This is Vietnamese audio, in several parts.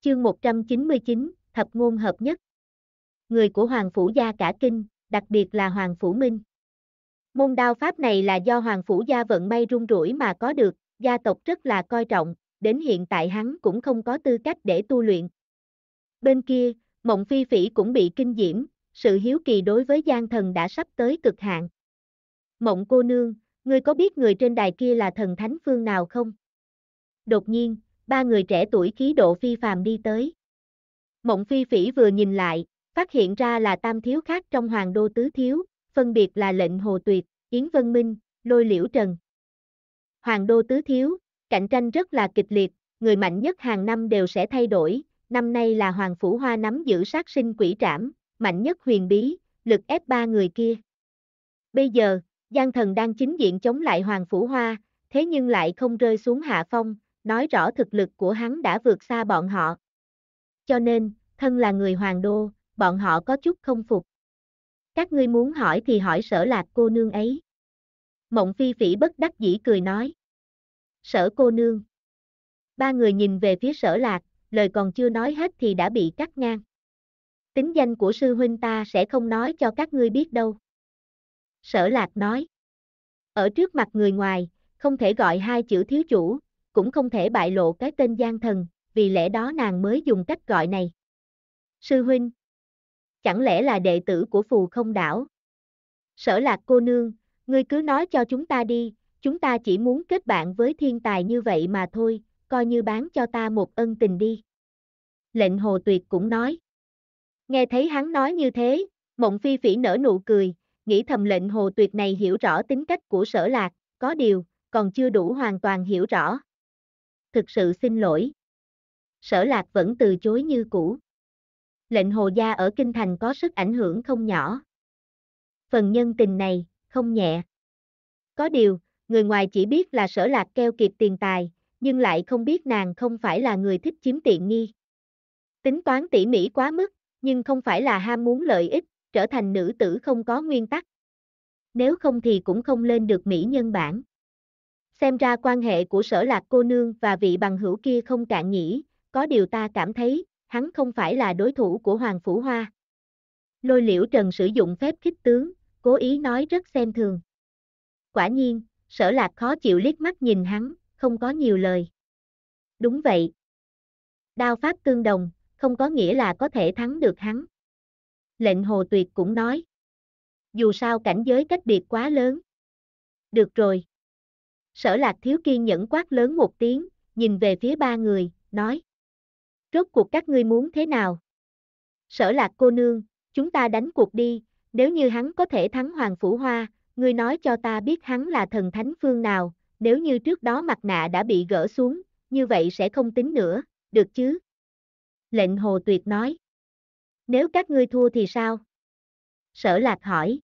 Chương 199, Thập ngôn hợp nhất. Người của Hoàng Phủ Gia cả kinh, đặc biệt là Hoàng Phủ Minh. Môn đao pháp này là do Hoàng Phủ Gia vận may rung rủi mà có được, gia tộc rất là coi trọng, đến hiện tại hắn cũng không có tư cách để tu luyện. Bên kia, Mộng Phi Phỉ cũng bị kinh diễm, sự hiếu kỳ đối với gian thần đã sắp tới cực hạn. Mộng cô nương, ngươi có biết người trên đài kia là thần thánh phương nào không? Đột nhiên, ba người trẻ tuổi khí độ phi phàm đi tới. Mộng phi phỉ vừa nhìn lại, phát hiện ra là tam thiếu khác trong hoàng đô tứ thiếu, phân biệt là lệnh hồ tuyệt, Yến Vân Minh, lôi liễu trần. Hoàng đô tứ thiếu, cạnh tranh rất là kịch liệt, người mạnh nhất hàng năm đều sẽ thay đổi, năm nay là hoàng phủ hoa nắm giữ sát sinh quỷ trảm, mạnh nhất huyền bí, lực ép ba người kia. Bây giờ, Giang thần đang chính diện chống lại hoàng phủ hoa, thế nhưng lại không rơi xuống hạ phong, nói rõ thực lực của hắn đã vượt xa bọn họ. Cho nên, thân là người hoàng đô, bọn họ có chút không phục. Các ngươi muốn hỏi thì hỏi sở lạc cô nương ấy. Mộng phi phỉ bất đắc dĩ cười nói. Sở cô nương. Ba người nhìn về phía sở lạc, lời còn chưa nói hết thì đã bị cắt ngang. Tính danh của sư huynh ta sẽ không nói cho các ngươi biết đâu. Sở lạc nói. Ở trước mặt người ngoài, không thể gọi hai chữ thiếu chủ, cũng không thể bại lộ cái tên gian thần, vì lẽ đó nàng mới dùng cách gọi này. Sư huynh, chẳng lẽ là đệ tử của phù không đảo? Sở lạc cô nương, ngươi cứ nói cho chúng ta đi, chúng ta chỉ muốn kết bạn với thiên tài như vậy mà thôi, coi như bán cho ta một ân tình đi. Lệnh hồ tuyệt cũng nói. Nghe thấy hắn nói như thế, mộng phi phỉ nở nụ cười, nghĩ thầm lệnh hồ tuyệt này hiểu rõ tính cách của sở lạc, có điều, còn chưa đủ hoàn toàn hiểu rõ thực sự xin lỗi. Sở lạc vẫn từ chối như cũ. Lệnh hồ gia ở Kinh Thành có sức ảnh hưởng không nhỏ. Phần nhân tình này, không nhẹ. Có điều, người ngoài chỉ biết là sở lạc keo kiệt tiền tài, nhưng lại không biết nàng không phải là người thích chiếm tiện nghi. Tính toán tỉ mỉ quá mức, nhưng không phải là ham muốn lợi ích, trở thành nữ tử không có nguyên tắc. Nếu không thì cũng không lên được mỹ nhân bản. Xem ra quan hệ của sở lạc cô nương và vị bằng hữu kia không cạn nhỉ, có điều ta cảm thấy, hắn không phải là đối thủ của Hoàng Phủ Hoa. Lôi liễu trần sử dụng phép khích tướng, cố ý nói rất xem thường. Quả nhiên, sở lạc khó chịu liếc mắt nhìn hắn, không có nhiều lời. Đúng vậy. Đao pháp tương đồng, không có nghĩa là có thể thắng được hắn. Lệnh hồ tuyệt cũng nói. Dù sao cảnh giới cách biệt quá lớn. Được rồi. Sở lạc thiếu kiên nhẫn quát lớn một tiếng, nhìn về phía ba người, nói. Rốt cuộc các ngươi muốn thế nào? Sở lạc cô nương, chúng ta đánh cuộc đi, nếu như hắn có thể thắng Hoàng Phủ Hoa, ngươi nói cho ta biết hắn là thần thánh phương nào, nếu như trước đó mặt nạ đã bị gỡ xuống, như vậy sẽ không tính nữa, được chứ? Lệnh Hồ Tuyệt nói. Nếu các ngươi thua thì sao? Sở lạc hỏi.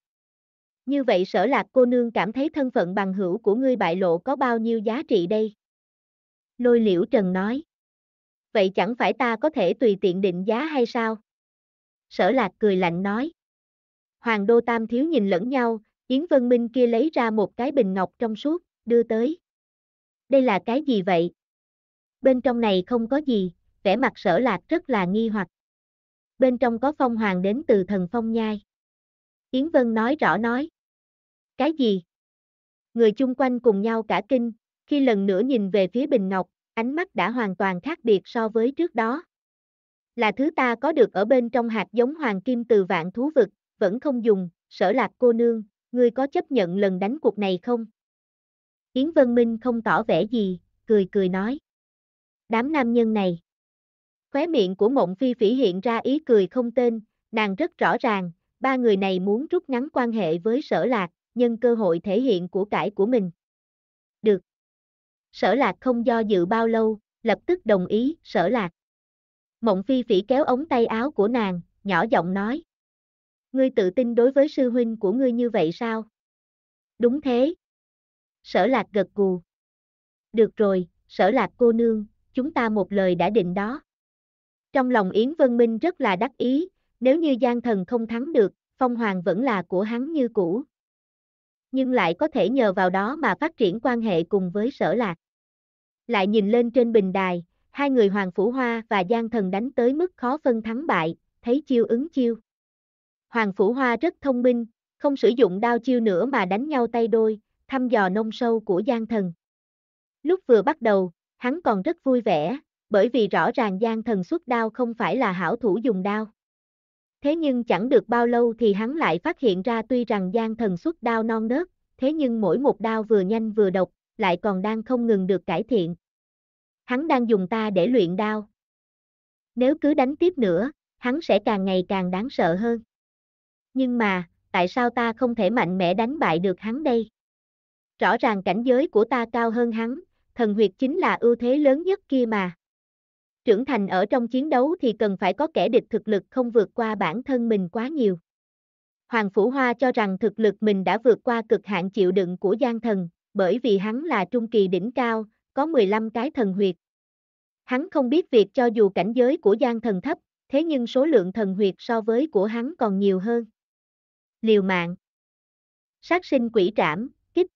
Như vậy sở lạc cô nương cảm thấy thân phận bằng hữu của ngươi bại lộ có bao nhiêu giá trị đây? Lôi liễu trần nói. Vậy chẳng phải ta có thể tùy tiện định giá hay sao? Sở lạc cười lạnh nói. Hoàng đô tam thiếu nhìn lẫn nhau, Yến Vân Minh kia lấy ra một cái bình ngọc trong suốt, đưa tới. Đây là cái gì vậy? Bên trong này không có gì, vẻ mặt sở lạc rất là nghi hoặc. Bên trong có phong hoàng đến từ thần phong nhai. Yến Vân nói rõ nói. Cái gì? Người chung quanh cùng nhau cả kinh, khi lần nữa nhìn về phía Bình Ngọc, ánh mắt đã hoàn toàn khác biệt so với trước đó. Là thứ ta có được ở bên trong hạt giống hoàng kim từ vạn thú vực, vẫn không dùng, sở lạc cô nương, ngươi có chấp nhận lần đánh cuộc này không? Yến Vân Minh không tỏ vẻ gì, cười cười nói. Đám nam nhân này. Khóe miệng của mộng phi phỉ hiện ra ý cười không tên, nàng rất rõ ràng, ba người này muốn rút ngắn quan hệ với sở lạc, nhân cơ hội thể hiện của cải của mình. Được. Sở lạc không do dự bao lâu, lập tức đồng ý, sở lạc. Mộng phi phỉ kéo ống tay áo của nàng, nhỏ giọng nói. Ngươi tự tin đối với sư huynh của ngươi như vậy sao? Đúng thế. Sở lạc gật gù. Được rồi, sở lạc cô nương, chúng ta một lời đã định đó. Trong lòng Yến Vân Minh rất là đắc ý, nếu như gian thần không thắng được, phong hoàng vẫn là của hắn như cũ nhưng lại có thể nhờ vào đó mà phát triển quan hệ cùng với sở lạc. Lại nhìn lên trên bình đài, hai người Hoàng Phủ Hoa và Giang Thần đánh tới mức khó phân thắng bại, thấy chiêu ứng chiêu. Hoàng Phủ Hoa rất thông minh, không sử dụng đao chiêu nữa mà đánh nhau tay đôi, thăm dò nông sâu của Giang Thần. Lúc vừa bắt đầu, hắn còn rất vui vẻ, bởi vì rõ ràng Giang Thần xuất đao không phải là hảo thủ dùng đao. Thế nhưng chẳng được bao lâu thì hắn lại phát hiện ra tuy rằng Giang thần xuất đao non nớt, thế nhưng mỗi một đao vừa nhanh vừa độc, lại còn đang không ngừng được cải thiện. Hắn đang dùng ta để luyện đao. Nếu cứ đánh tiếp nữa, hắn sẽ càng ngày càng đáng sợ hơn. Nhưng mà, tại sao ta không thể mạnh mẽ đánh bại được hắn đây? Rõ ràng cảnh giới của ta cao hơn hắn, thần huyệt chính là ưu thế lớn nhất kia mà. Trưởng thành ở trong chiến đấu thì cần phải có kẻ địch thực lực không vượt qua bản thân mình quá nhiều. Hoàng Phủ Hoa cho rằng thực lực mình đã vượt qua cực hạn chịu đựng của gian thần, bởi vì hắn là trung kỳ đỉnh cao, có 15 cái thần huyệt. Hắn không biết việc cho dù cảnh giới của gian thần thấp, thế nhưng số lượng thần huyệt so với của hắn còn nhiều hơn. Liều mạng Sát sinh quỷ trảm, kích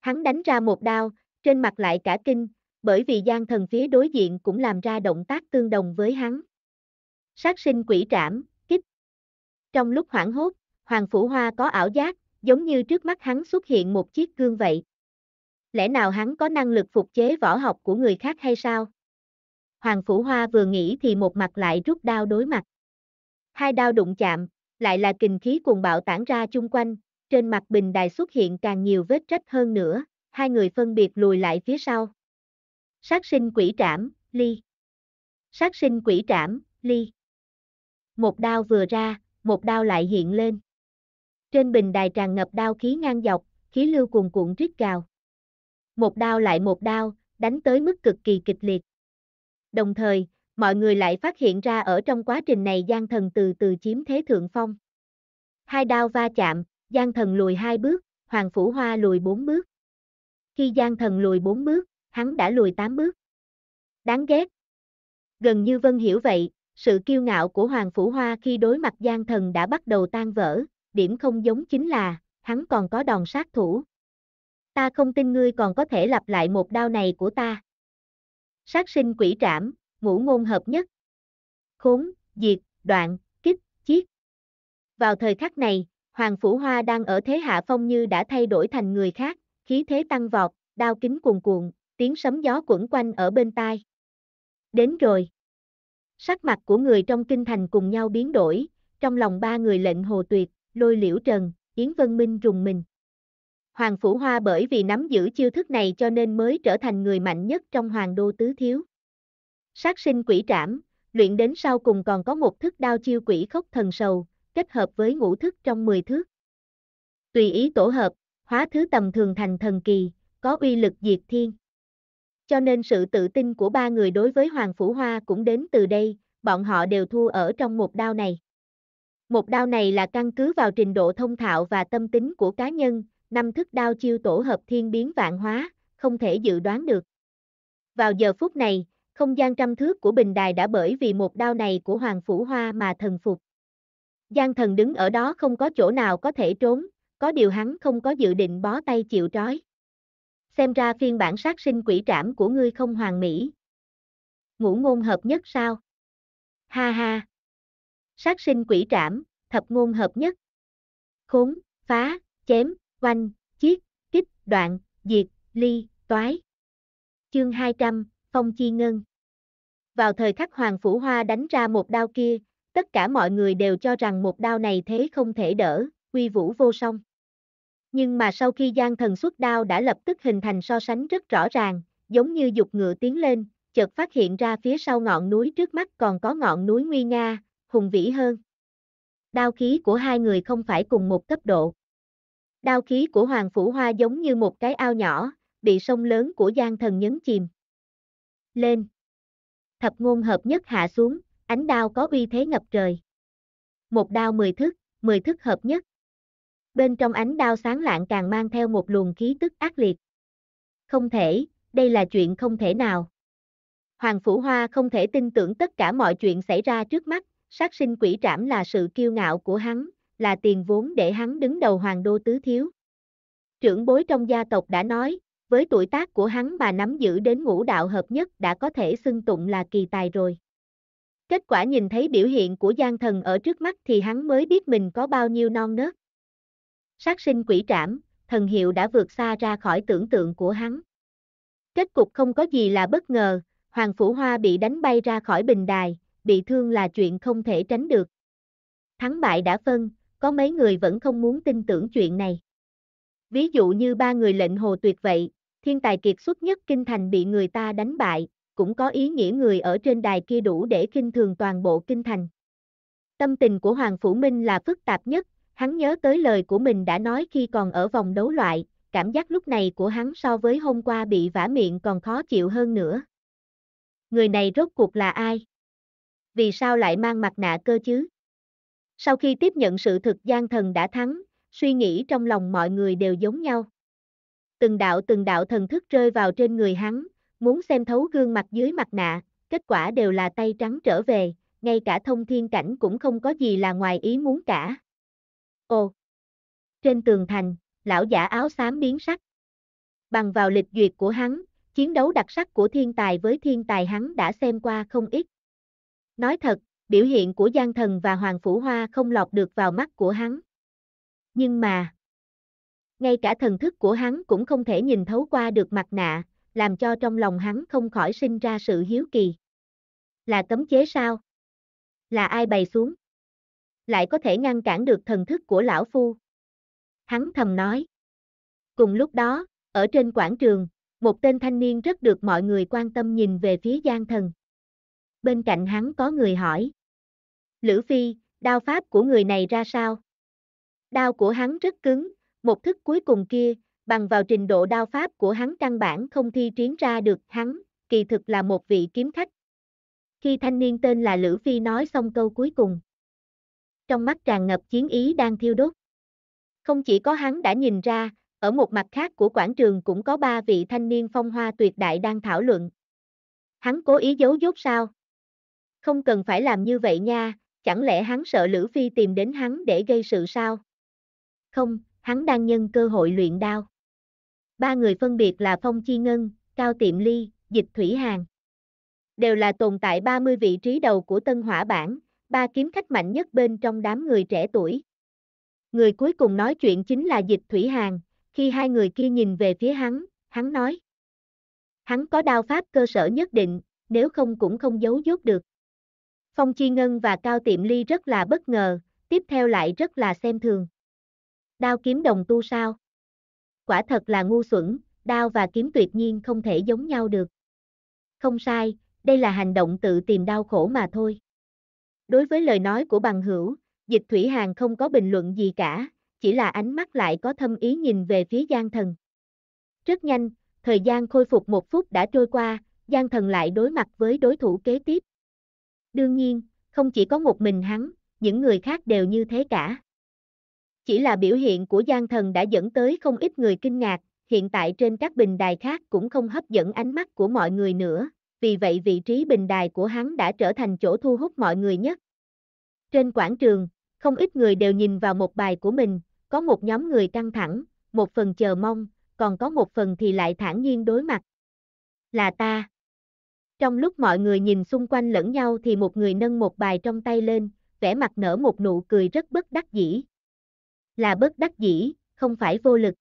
Hắn đánh ra một đao, trên mặt lại cả kinh, bởi vì gian thần phía đối diện cũng làm ra động tác tương đồng với hắn. Sát sinh quỷ trảm, kích. Trong lúc hoảng hốt, Hoàng Phủ Hoa có ảo giác, giống như trước mắt hắn xuất hiện một chiếc gương vậy. Lẽ nào hắn có năng lực phục chế võ học của người khác hay sao? Hoàng Phủ Hoa vừa nghĩ thì một mặt lại rút đao đối mặt. Hai đao đụng chạm, lại là kình khí cuồng bạo tản ra chung quanh, trên mặt bình đài xuất hiện càng nhiều vết rách hơn nữa, hai người phân biệt lùi lại phía sau. Sát sinh quỷ trảm, ly. Sát sinh quỷ trảm, ly. Một đao vừa ra, một đao lại hiện lên. Trên bình đài tràn ngập đao khí ngang dọc, khí lưu cuồn cuộn rít cào. Một đao lại một đao, đánh tới mức cực kỳ kịch liệt. Đồng thời, mọi người lại phát hiện ra ở trong quá trình này Giang Thần từ từ chiếm thế thượng phong. Hai đao va chạm, Giang Thần lùi hai bước, Hoàng Phủ Hoa lùi bốn bước. Khi Giang Thần lùi bốn bước, hắn đã lùi tám bước. Đáng ghét. Gần như Vân hiểu vậy, sự kiêu ngạo của Hoàng Phủ Hoa khi đối mặt gian thần đã bắt đầu tan vỡ, điểm không giống chính là, hắn còn có đòn sát thủ. Ta không tin ngươi còn có thể lặp lại một đao này của ta. Sát sinh quỷ trảm, ngũ ngôn hợp nhất. Khốn, diệt, đoạn, kích, chiết. Vào thời khắc này, Hoàng Phủ Hoa đang ở thế hạ phong như đã thay đổi thành người khác, khí thế tăng vọt, đao kính cuồn cuộn, tiếng sấm gió quẩn quanh ở bên tai. Đến rồi. Sắc mặt của người trong kinh thành cùng nhau biến đổi, trong lòng ba người lệnh hồ tuyệt, lôi liễu trần, Yến Vân Minh rùng mình. Hoàng Phủ Hoa bởi vì nắm giữ chiêu thức này cho nên mới trở thành người mạnh nhất trong Hoàng Đô Tứ Thiếu. Sát sinh quỷ trảm, luyện đến sau cùng còn có một thức đao chiêu quỷ khốc thần sầu, kết hợp với ngũ thức trong 10 thước. Tùy ý tổ hợp, hóa thứ tầm thường thành thần kỳ, có uy lực diệt thiên cho nên sự tự tin của ba người đối với Hoàng Phủ Hoa cũng đến từ đây, bọn họ đều thua ở trong một đao này. Một đao này là căn cứ vào trình độ thông thạo và tâm tính của cá nhân, năm thức đao chiêu tổ hợp thiên biến vạn hóa, không thể dự đoán được. Vào giờ phút này, không gian trăm thước của bình đài đã bởi vì một đao này của Hoàng Phủ Hoa mà thần phục. Giang thần đứng ở đó không có chỗ nào có thể trốn, có điều hắn không có dự định bó tay chịu trói xem ra phiên bản sát sinh quỷ trảm của ngươi không hoàn mỹ. Ngũ ngôn hợp nhất sao? Ha ha! Sát sinh quỷ trảm, thập ngôn hợp nhất. Khốn, phá, chém, oanh, chiết, kích, đoạn, diệt, ly, toái. Chương 200, Phong Chi Ngân Vào thời khắc Hoàng Phủ Hoa đánh ra một đao kia, tất cả mọi người đều cho rằng một đao này thế không thể đỡ, quy vũ vô song nhưng mà sau khi gian thần xuất đao đã lập tức hình thành so sánh rất rõ ràng, giống như dục ngựa tiến lên, chợt phát hiện ra phía sau ngọn núi trước mắt còn có ngọn núi nguy nga, hùng vĩ hơn. Đao khí của hai người không phải cùng một cấp độ. Đao khí của Hoàng Phủ Hoa giống như một cái ao nhỏ, bị sông lớn của gian thần nhấn chìm. Lên. Thập ngôn hợp nhất hạ xuống, ánh đao có uy thế ngập trời. Một đao mười thức, mười thức hợp nhất bên trong ánh đao sáng lạng càng mang theo một luồng khí tức ác liệt. Không thể, đây là chuyện không thể nào. Hoàng Phủ Hoa không thể tin tưởng tất cả mọi chuyện xảy ra trước mắt, sát sinh quỷ trảm là sự kiêu ngạo của hắn, là tiền vốn để hắn đứng đầu hoàng đô tứ thiếu. Trưởng bối trong gia tộc đã nói, với tuổi tác của hắn mà nắm giữ đến ngũ đạo hợp nhất đã có thể xưng tụng là kỳ tài rồi. Kết quả nhìn thấy biểu hiện của gian thần ở trước mắt thì hắn mới biết mình có bao nhiêu non nớt sát sinh quỷ trảm, thần hiệu đã vượt xa ra khỏi tưởng tượng của hắn. Kết cục không có gì là bất ngờ, Hoàng Phủ Hoa bị đánh bay ra khỏi bình đài, bị thương là chuyện không thể tránh được. Thắng bại đã phân, có mấy người vẫn không muốn tin tưởng chuyện này. Ví dụ như ba người lệnh hồ tuyệt vậy, thiên tài kiệt xuất nhất kinh thành bị người ta đánh bại, cũng có ý nghĩa người ở trên đài kia đủ để kinh thường toàn bộ kinh thành. Tâm tình của Hoàng Phủ Minh là phức tạp nhất, Hắn nhớ tới lời của mình đã nói khi còn ở vòng đấu loại, cảm giác lúc này của hắn so với hôm qua bị vả miệng còn khó chịu hơn nữa. Người này rốt cuộc là ai? Vì sao lại mang mặt nạ cơ chứ? Sau khi tiếp nhận sự thực gian thần đã thắng, suy nghĩ trong lòng mọi người đều giống nhau. Từng đạo từng đạo thần thức rơi vào trên người hắn, muốn xem thấu gương mặt dưới mặt nạ, kết quả đều là tay trắng trở về, ngay cả thông thiên cảnh cũng không có gì là ngoài ý muốn cả. Ô! Trên tường thành, lão giả áo xám biến sắc. Bằng vào lịch duyệt của hắn, chiến đấu đặc sắc của thiên tài với thiên tài hắn đã xem qua không ít. Nói thật, biểu hiện của Giang Thần và Hoàng Phủ Hoa không lọt được vào mắt của hắn. Nhưng mà, ngay cả thần thức của hắn cũng không thể nhìn thấu qua được mặt nạ, làm cho trong lòng hắn không khỏi sinh ra sự hiếu kỳ. Là cấm chế sao? Là ai bày xuống? lại có thể ngăn cản được thần thức của lão phu. Hắn thầm nói. Cùng lúc đó, ở trên quảng trường, một tên thanh niên rất được mọi người quan tâm nhìn về phía Giang Thần. Bên cạnh hắn có người hỏi. Lữ Phi, đao pháp của người này ra sao? Đao của hắn rất cứng, một thức cuối cùng kia, bằng vào trình độ đao pháp của hắn căn bản không thi triển ra được hắn, kỳ thực là một vị kiếm khách. Khi thanh niên tên là Lữ Phi nói xong câu cuối cùng, trong mắt tràn ngập chiến ý đang thiêu đốt. Không chỉ có hắn đã nhìn ra, ở một mặt khác của quảng trường cũng có ba vị thanh niên phong hoa tuyệt đại đang thảo luận. Hắn cố ý giấu dốt sao? Không cần phải làm như vậy nha, chẳng lẽ hắn sợ Lữ Phi tìm đến hắn để gây sự sao? Không, hắn đang nhân cơ hội luyện đao. Ba người phân biệt là Phong Chi Ngân, Cao Tiệm Ly, Dịch Thủy Hàng. Đều là tồn tại 30 vị trí đầu của tân hỏa bản, ba kiếm khách mạnh nhất bên trong đám người trẻ tuổi. Người cuối cùng nói chuyện chính là dịch thủy hàng, khi hai người kia nhìn về phía hắn, hắn nói. Hắn có đao pháp cơ sở nhất định, nếu không cũng không giấu dốt được. Phong Chi Ngân và Cao Tiệm Ly rất là bất ngờ, tiếp theo lại rất là xem thường. Đao kiếm đồng tu sao? Quả thật là ngu xuẩn, đao và kiếm tuyệt nhiên không thể giống nhau được. Không sai, đây là hành động tự tìm đau khổ mà thôi. Đối với lời nói của bằng hữu, dịch thủy hàng không có bình luận gì cả, chỉ là ánh mắt lại có thâm ý nhìn về phía Giang Thần. Rất nhanh, thời gian khôi phục một phút đã trôi qua, Giang Thần lại đối mặt với đối thủ kế tiếp. Đương nhiên, không chỉ có một mình hắn, những người khác đều như thế cả. Chỉ là biểu hiện của Giang Thần đã dẫn tới không ít người kinh ngạc, hiện tại trên các bình đài khác cũng không hấp dẫn ánh mắt của mọi người nữa, vì vậy vị trí bình đài của hắn đã trở thành chỗ thu hút mọi người nhất. Trên quảng trường, không ít người đều nhìn vào một bài của mình, có một nhóm người căng thẳng, một phần chờ mong, còn có một phần thì lại thản nhiên đối mặt. Là ta. Trong lúc mọi người nhìn xung quanh lẫn nhau thì một người nâng một bài trong tay lên, vẻ mặt nở một nụ cười rất bất đắc dĩ. Là bất đắc dĩ, không phải vô lực.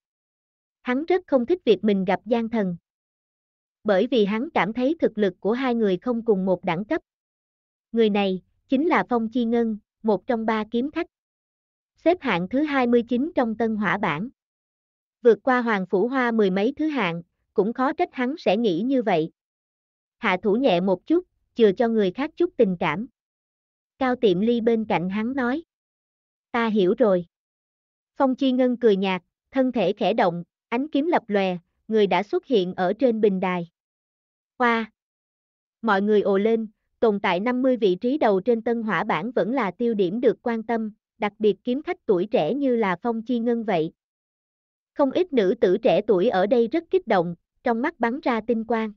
Hắn rất không thích việc mình gặp gian thần bởi vì hắn cảm thấy thực lực của hai người không cùng một đẳng cấp. Người này, chính là Phong Chi Ngân, một trong ba kiếm khách. Xếp hạng thứ 29 trong tân hỏa bản Vượt qua Hoàng Phủ Hoa mười mấy thứ hạng, cũng khó trách hắn sẽ nghĩ như vậy. Hạ thủ nhẹ một chút, chừa cho người khác chút tình cảm. Cao tiệm ly bên cạnh hắn nói. Ta hiểu rồi. Phong Chi Ngân cười nhạt, thân thể khẽ động, ánh kiếm lập lòe, người đã xuất hiện ở trên bình đài. Hoa! Mọi người ồ lên, tồn tại 50 vị trí đầu trên tân hỏa bảng vẫn là tiêu điểm được quan tâm, đặc biệt kiếm khách tuổi trẻ như là Phong Chi Ngân vậy. Không ít nữ tử trẻ tuổi ở đây rất kích động, trong mắt bắn ra tinh quang.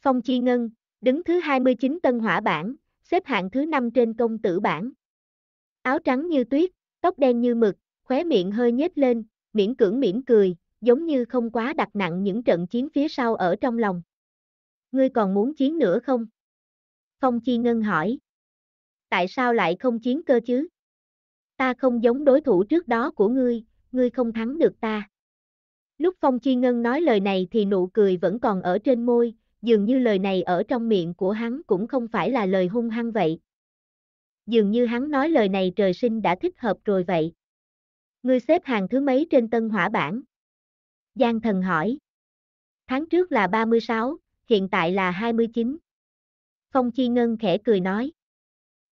Phong Chi Ngân, đứng thứ 29 tân hỏa bảng, xếp hạng thứ 5 trên công tử bảng. Áo trắng như tuyết, tóc đen như mực, khóe miệng hơi nhếch lên, miễn cưỡng mỉm cười, giống như không quá đặt nặng những trận chiến phía sau ở trong lòng. Ngươi còn muốn chiến nữa không? Phong Chi Ngân hỏi. Tại sao lại không chiến cơ chứ? Ta không giống đối thủ trước đó của ngươi, ngươi không thắng được ta. Lúc Phong Chi Ngân nói lời này thì nụ cười vẫn còn ở trên môi, dường như lời này ở trong miệng của hắn cũng không phải là lời hung hăng vậy. Dường như hắn nói lời này trời sinh đã thích hợp rồi vậy. Ngươi xếp hàng thứ mấy trên tân hỏa bảng? Giang thần hỏi. Tháng trước là 36, hiện tại là 29. Phong Chi Ngân khẽ cười nói.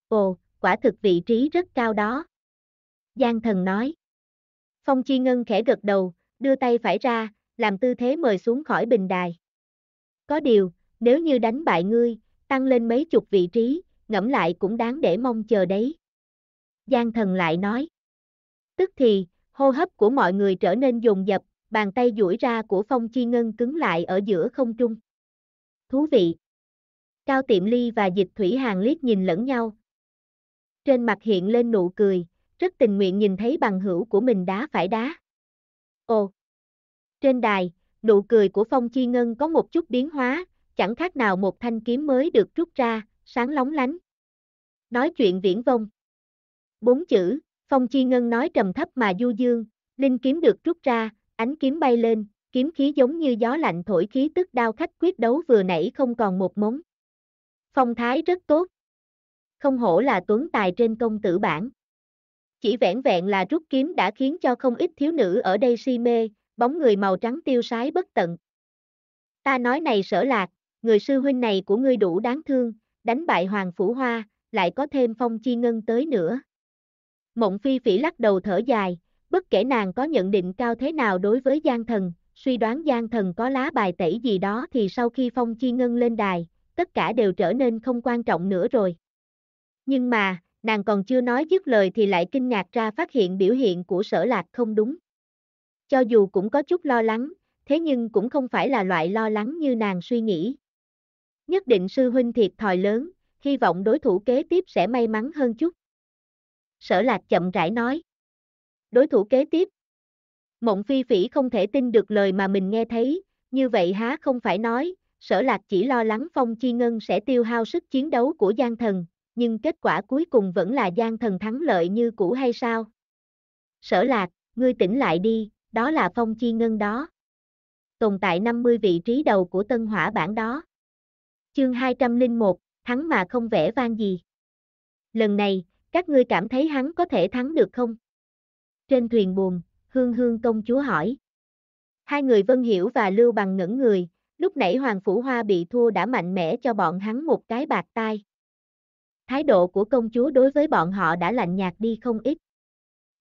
Ồ, quả thực vị trí rất cao đó. Giang thần nói. Phong Chi Ngân khẽ gật đầu, đưa tay phải ra, làm tư thế mời xuống khỏi bình đài. Có điều, nếu như đánh bại ngươi, tăng lên mấy chục vị trí, ngẫm lại cũng đáng để mong chờ đấy. Giang thần lại nói. Tức thì, hô hấp của mọi người trở nên dồn dập, bàn tay duỗi ra của Phong Chi Ngân cứng lại ở giữa không trung thú vị. Cao Tiệm Ly và Dịch Thủy Hàng liếc nhìn lẫn nhau. Trên mặt hiện lên nụ cười, rất tình nguyện nhìn thấy bằng hữu của mình đá phải đá. Ồ! Trên đài, nụ cười của Phong Chi Ngân có một chút biến hóa, chẳng khác nào một thanh kiếm mới được rút ra, sáng lóng lánh. Nói chuyện viễn vông. Bốn chữ, Phong Chi Ngân nói trầm thấp mà du dương, linh kiếm được rút ra, ánh kiếm bay lên, kiếm khí giống như gió lạnh thổi khí tức đao khách quyết đấu vừa nãy không còn một mống. Phong thái rất tốt. Không hổ là tuấn tài trên công tử bản. Chỉ vẹn vẹn là rút kiếm đã khiến cho không ít thiếu nữ ở đây si mê, bóng người màu trắng tiêu sái bất tận. Ta nói này sở lạc, người sư huynh này của ngươi đủ đáng thương, đánh bại Hoàng Phủ Hoa, lại có thêm phong chi ngân tới nữa. Mộng Phi Phỉ lắc đầu thở dài, bất kể nàng có nhận định cao thế nào đối với gian thần, suy đoán Giang thần có lá bài tẩy gì đó thì sau khi Phong Chi Ngân lên đài, tất cả đều trở nên không quan trọng nữa rồi. Nhưng mà, nàng còn chưa nói dứt lời thì lại kinh ngạc ra phát hiện biểu hiện của sở lạc không đúng. Cho dù cũng có chút lo lắng, thế nhưng cũng không phải là loại lo lắng như nàng suy nghĩ. Nhất định sư huynh thiệt thòi lớn, hy vọng đối thủ kế tiếp sẽ may mắn hơn chút. Sở lạc chậm rãi nói. Đối thủ kế tiếp, Mộng phi phỉ không thể tin được lời mà mình nghe thấy, như vậy há không phải nói, sở lạc chỉ lo lắng phong chi ngân sẽ tiêu hao sức chiến đấu của gian thần, nhưng kết quả cuối cùng vẫn là gian thần thắng lợi như cũ hay sao? Sở lạc, ngươi tỉnh lại đi, đó là phong chi ngân đó. Tồn tại 50 vị trí đầu của tân hỏa bản đó. Chương 201, thắng mà không vẽ vang gì. Lần này, các ngươi cảm thấy hắn có thể thắng được không? Trên thuyền buồn hương hương công chúa hỏi. Hai người Vân Hiểu và Lưu Bằng ngẩn người, lúc nãy Hoàng Phủ Hoa bị thua đã mạnh mẽ cho bọn hắn một cái bạc tai. Thái độ của công chúa đối với bọn họ đã lạnh nhạt đi không ít.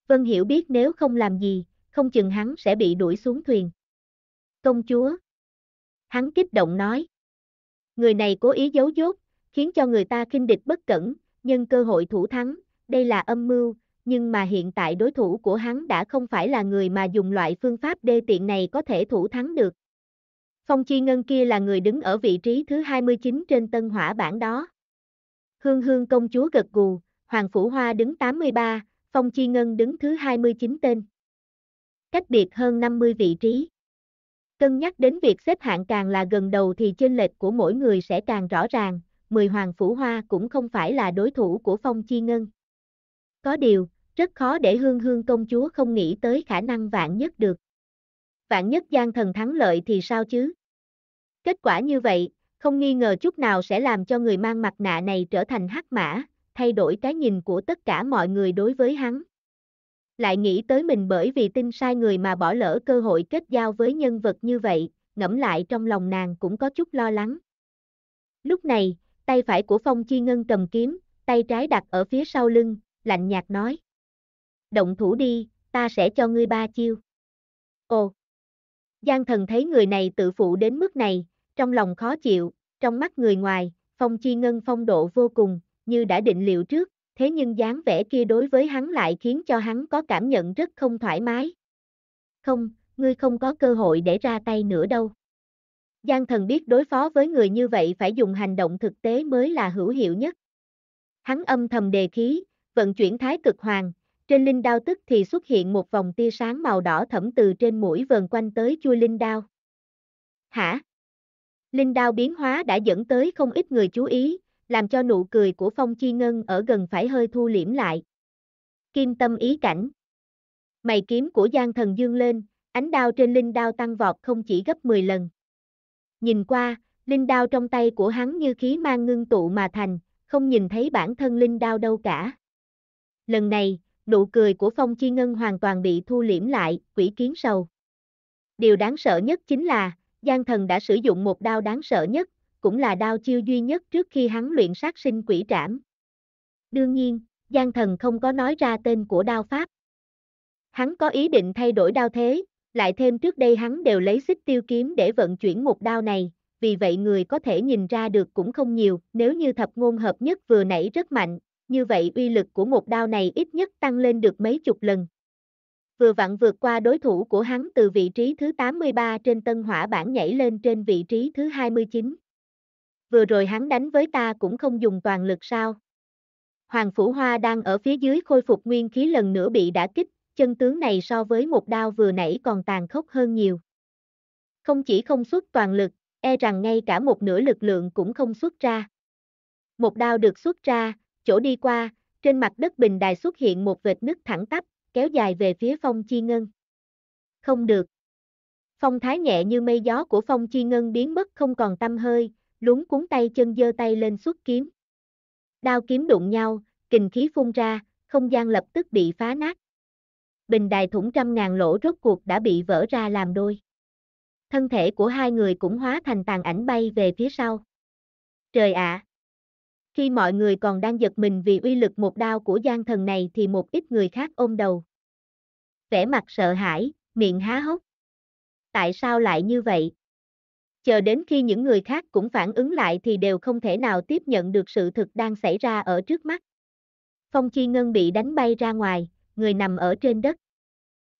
Vân Hiểu biết nếu không làm gì, không chừng hắn sẽ bị đuổi xuống thuyền. Công chúa. Hắn kích động nói. Người này cố ý giấu dốt, khiến cho người ta khinh địch bất cẩn, nhân cơ hội thủ thắng, đây là âm mưu, nhưng mà hiện tại đối thủ của hắn đã không phải là người mà dùng loại phương pháp đê tiện này có thể thủ thắng được. Phong Chi Ngân kia là người đứng ở vị trí thứ 29 trên tân hỏa bản đó. Hương Hương công chúa gật gù, Hoàng Phủ Hoa đứng 83, Phong Chi Ngân đứng thứ 29 tên. Cách biệt hơn 50 vị trí. Cân nhắc đến việc xếp hạng càng là gần đầu thì chênh lệch của mỗi người sẽ càng rõ ràng, 10 Hoàng Phủ Hoa cũng không phải là đối thủ của Phong Chi Ngân. Có điều, rất khó để hương hương công chúa không nghĩ tới khả năng vạn nhất được. Vạn nhất gian thần thắng lợi thì sao chứ? Kết quả như vậy, không nghi ngờ chút nào sẽ làm cho người mang mặt nạ này trở thành hắc mã, thay đổi cái nhìn của tất cả mọi người đối với hắn. Lại nghĩ tới mình bởi vì tin sai người mà bỏ lỡ cơ hội kết giao với nhân vật như vậy, ngẫm lại trong lòng nàng cũng có chút lo lắng. Lúc này, tay phải của Phong Chi Ngân cầm kiếm, tay trái đặt ở phía sau lưng, lạnh nhạt nói động thủ đi, ta sẽ cho ngươi ba chiêu. Ồ! Giang thần thấy người này tự phụ đến mức này, trong lòng khó chịu, trong mắt người ngoài, phong chi ngân phong độ vô cùng, như đã định liệu trước, thế nhưng dáng vẻ kia đối với hắn lại khiến cho hắn có cảm nhận rất không thoải mái. Không, ngươi không có cơ hội để ra tay nữa đâu. Giang thần biết đối phó với người như vậy phải dùng hành động thực tế mới là hữu hiệu nhất. Hắn âm thầm đề khí, vận chuyển thái cực hoàng, trên linh đao tức thì xuất hiện một vòng tia sáng màu đỏ thẫm từ trên mũi vờn quanh tới chui linh đao. Hả? Linh đao biến hóa đã dẫn tới không ít người chú ý, làm cho nụ cười của Phong Chi Ngân ở gần phải hơi thu liễm lại. Kim tâm ý cảnh. Mày kiếm của Giang Thần Dương lên, ánh đao trên linh đao tăng vọt không chỉ gấp 10 lần. Nhìn qua, linh đao trong tay của hắn như khí mang ngưng tụ mà thành, không nhìn thấy bản thân linh đao đâu cả. Lần này, nụ cười của Phong Chi Ngân hoàn toàn bị thu liễm lại, quỷ kiến sầu. Điều đáng sợ nhất chính là, Giang Thần đã sử dụng một đao đáng sợ nhất, cũng là đao chiêu duy nhất trước khi hắn luyện sát sinh quỷ trảm. Đương nhiên, Giang Thần không có nói ra tên của đao pháp. Hắn có ý định thay đổi đao thế, lại thêm trước đây hắn đều lấy xích tiêu kiếm để vận chuyển một đao này, vì vậy người có thể nhìn ra được cũng không nhiều, nếu như thập ngôn hợp nhất vừa nãy rất mạnh, như vậy uy lực của một đao này ít nhất tăng lên được mấy chục lần. Vừa vặn vượt qua đối thủ của hắn từ vị trí thứ 83 trên tân hỏa bản nhảy lên trên vị trí thứ 29. Vừa rồi hắn đánh với ta cũng không dùng toàn lực sao. Hoàng Phủ Hoa đang ở phía dưới khôi phục nguyên khí lần nữa bị đã kích, chân tướng này so với một đao vừa nãy còn tàn khốc hơn nhiều. Không chỉ không xuất toàn lực, e rằng ngay cả một nửa lực lượng cũng không xuất ra. Một đao được xuất ra, chỗ đi qua, trên mặt đất bình đài xuất hiện một vệt nứt thẳng tắp, kéo dài về phía phong chi ngân. Không được. Phong thái nhẹ như mây gió của phong chi ngân biến mất không còn tâm hơi, lúng cuốn tay chân giơ tay lên xuất kiếm. Đao kiếm đụng nhau, kình khí phun ra, không gian lập tức bị phá nát. Bình đài thủng trăm ngàn lỗ rốt cuộc đã bị vỡ ra làm đôi. Thân thể của hai người cũng hóa thành tàn ảnh bay về phía sau. Trời ạ! À, khi mọi người còn đang giật mình vì uy lực một đao của gian thần này thì một ít người khác ôm đầu. Vẻ mặt sợ hãi, miệng há hốc. Tại sao lại như vậy? Chờ đến khi những người khác cũng phản ứng lại thì đều không thể nào tiếp nhận được sự thực đang xảy ra ở trước mắt. Phong Chi Ngân bị đánh bay ra ngoài, người nằm ở trên đất.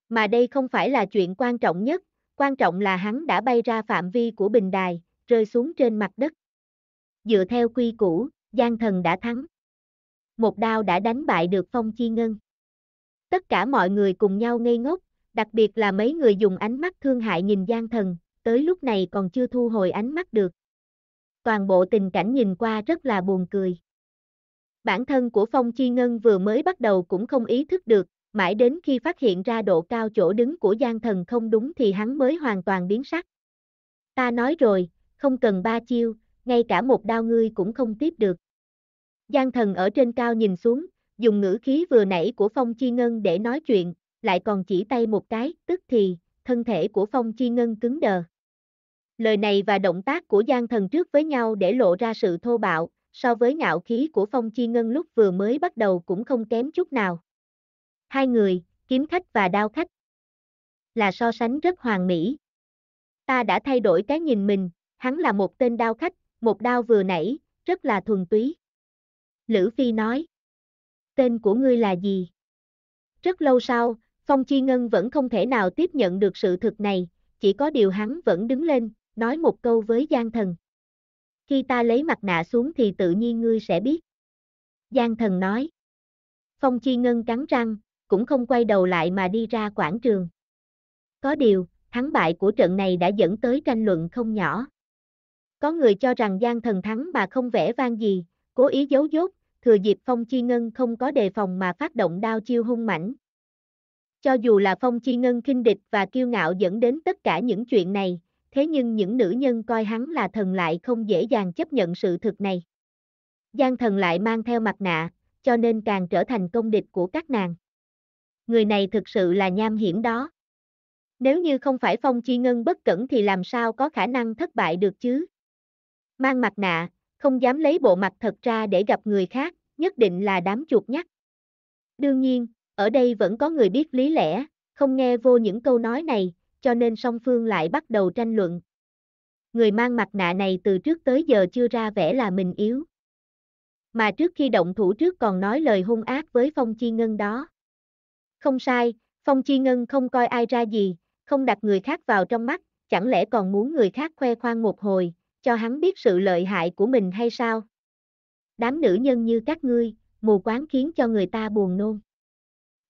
Mà đây không phải là chuyện quan trọng nhất, quan trọng là hắn đã bay ra phạm vi của bình đài, rơi xuống trên mặt đất. Dựa theo quy củ, Giang thần đã thắng. Một đao đã đánh bại được Phong Chi Ngân. Tất cả mọi người cùng nhau ngây ngốc, đặc biệt là mấy người dùng ánh mắt thương hại nhìn Giang thần, tới lúc này còn chưa thu hồi ánh mắt được. Toàn bộ tình cảnh nhìn qua rất là buồn cười. Bản thân của Phong Chi Ngân vừa mới bắt đầu cũng không ý thức được, mãi đến khi phát hiện ra độ cao chỗ đứng của Giang Thần không đúng thì hắn mới hoàn toàn biến sắc. Ta nói rồi, không cần ba chiêu, ngay cả một đao ngươi cũng không tiếp được. Giang thần ở trên cao nhìn xuống, dùng ngữ khí vừa nãy của Phong Chi Ngân để nói chuyện, lại còn chỉ tay một cái, tức thì, thân thể của Phong Chi Ngân cứng đờ. Lời này và động tác của Giang thần trước với nhau để lộ ra sự thô bạo, so với ngạo khí của Phong Chi Ngân lúc vừa mới bắt đầu cũng không kém chút nào. Hai người, kiếm khách và đao khách, là so sánh rất hoàn mỹ. Ta đã thay đổi cái nhìn mình, hắn là một tên đao khách, một đao vừa nãy, rất là thuần túy. Lữ Phi nói. Tên của ngươi là gì? Rất lâu sau, Phong Chi Ngân vẫn không thể nào tiếp nhận được sự thực này, chỉ có điều hắn vẫn đứng lên, nói một câu với Giang Thần. Khi ta lấy mặt nạ xuống thì tự nhiên ngươi sẽ biết. Giang Thần nói. Phong Chi Ngân cắn răng, cũng không quay đầu lại mà đi ra quảng trường. Có điều, thắng bại của trận này đã dẫn tới tranh luận không nhỏ. Có người cho rằng Giang Thần thắng mà không vẽ vang gì, cố ý giấu dốt thừa dịp Phong Chi Ngân không có đề phòng mà phát động đao chiêu hung mãnh. Cho dù là Phong Chi Ngân khinh địch và kiêu ngạo dẫn đến tất cả những chuyện này, thế nhưng những nữ nhân coi hắn là thần lại không dễ dàng chấp nhận sự thực này. Giang thần lại mang theo mặt nạ, cho nên càng trở thành công địch của các nàng. Người này thực sự là nham hiểm đó. Nếu như không phải Phong Chi Ngân bất cẩn thì làm sao có khả năng thất bại được chứ? Mang mặt nạ, không dám lấy bộ mặt thật ra để gặp người khác, nhất định là đám chuột nhắt. Đương nhiên, ở đây vẫn có người biết lý lẽ, không nghe vô những câu nói này, cho nên song phương lại bắt đầu tranh luận. Người mang mặt nạ này từ trước tới giờ chưa ra vẻ là mình yếu. Mà trước khi động thủ trước còn nói lời hung ác với Phong Chi Ngân đó. Không sai, Phong Chi Ngân không coi ai ra gì, không đặt người khác vào trong mắt, chẳng lẽ còn muốn người khác khoe khoang một hồi, cho hắn biết sự lợi hại của mình hay sao? Đám nữ nhân như các ngươi, mù quáng khiến cho người ta buồn nôn.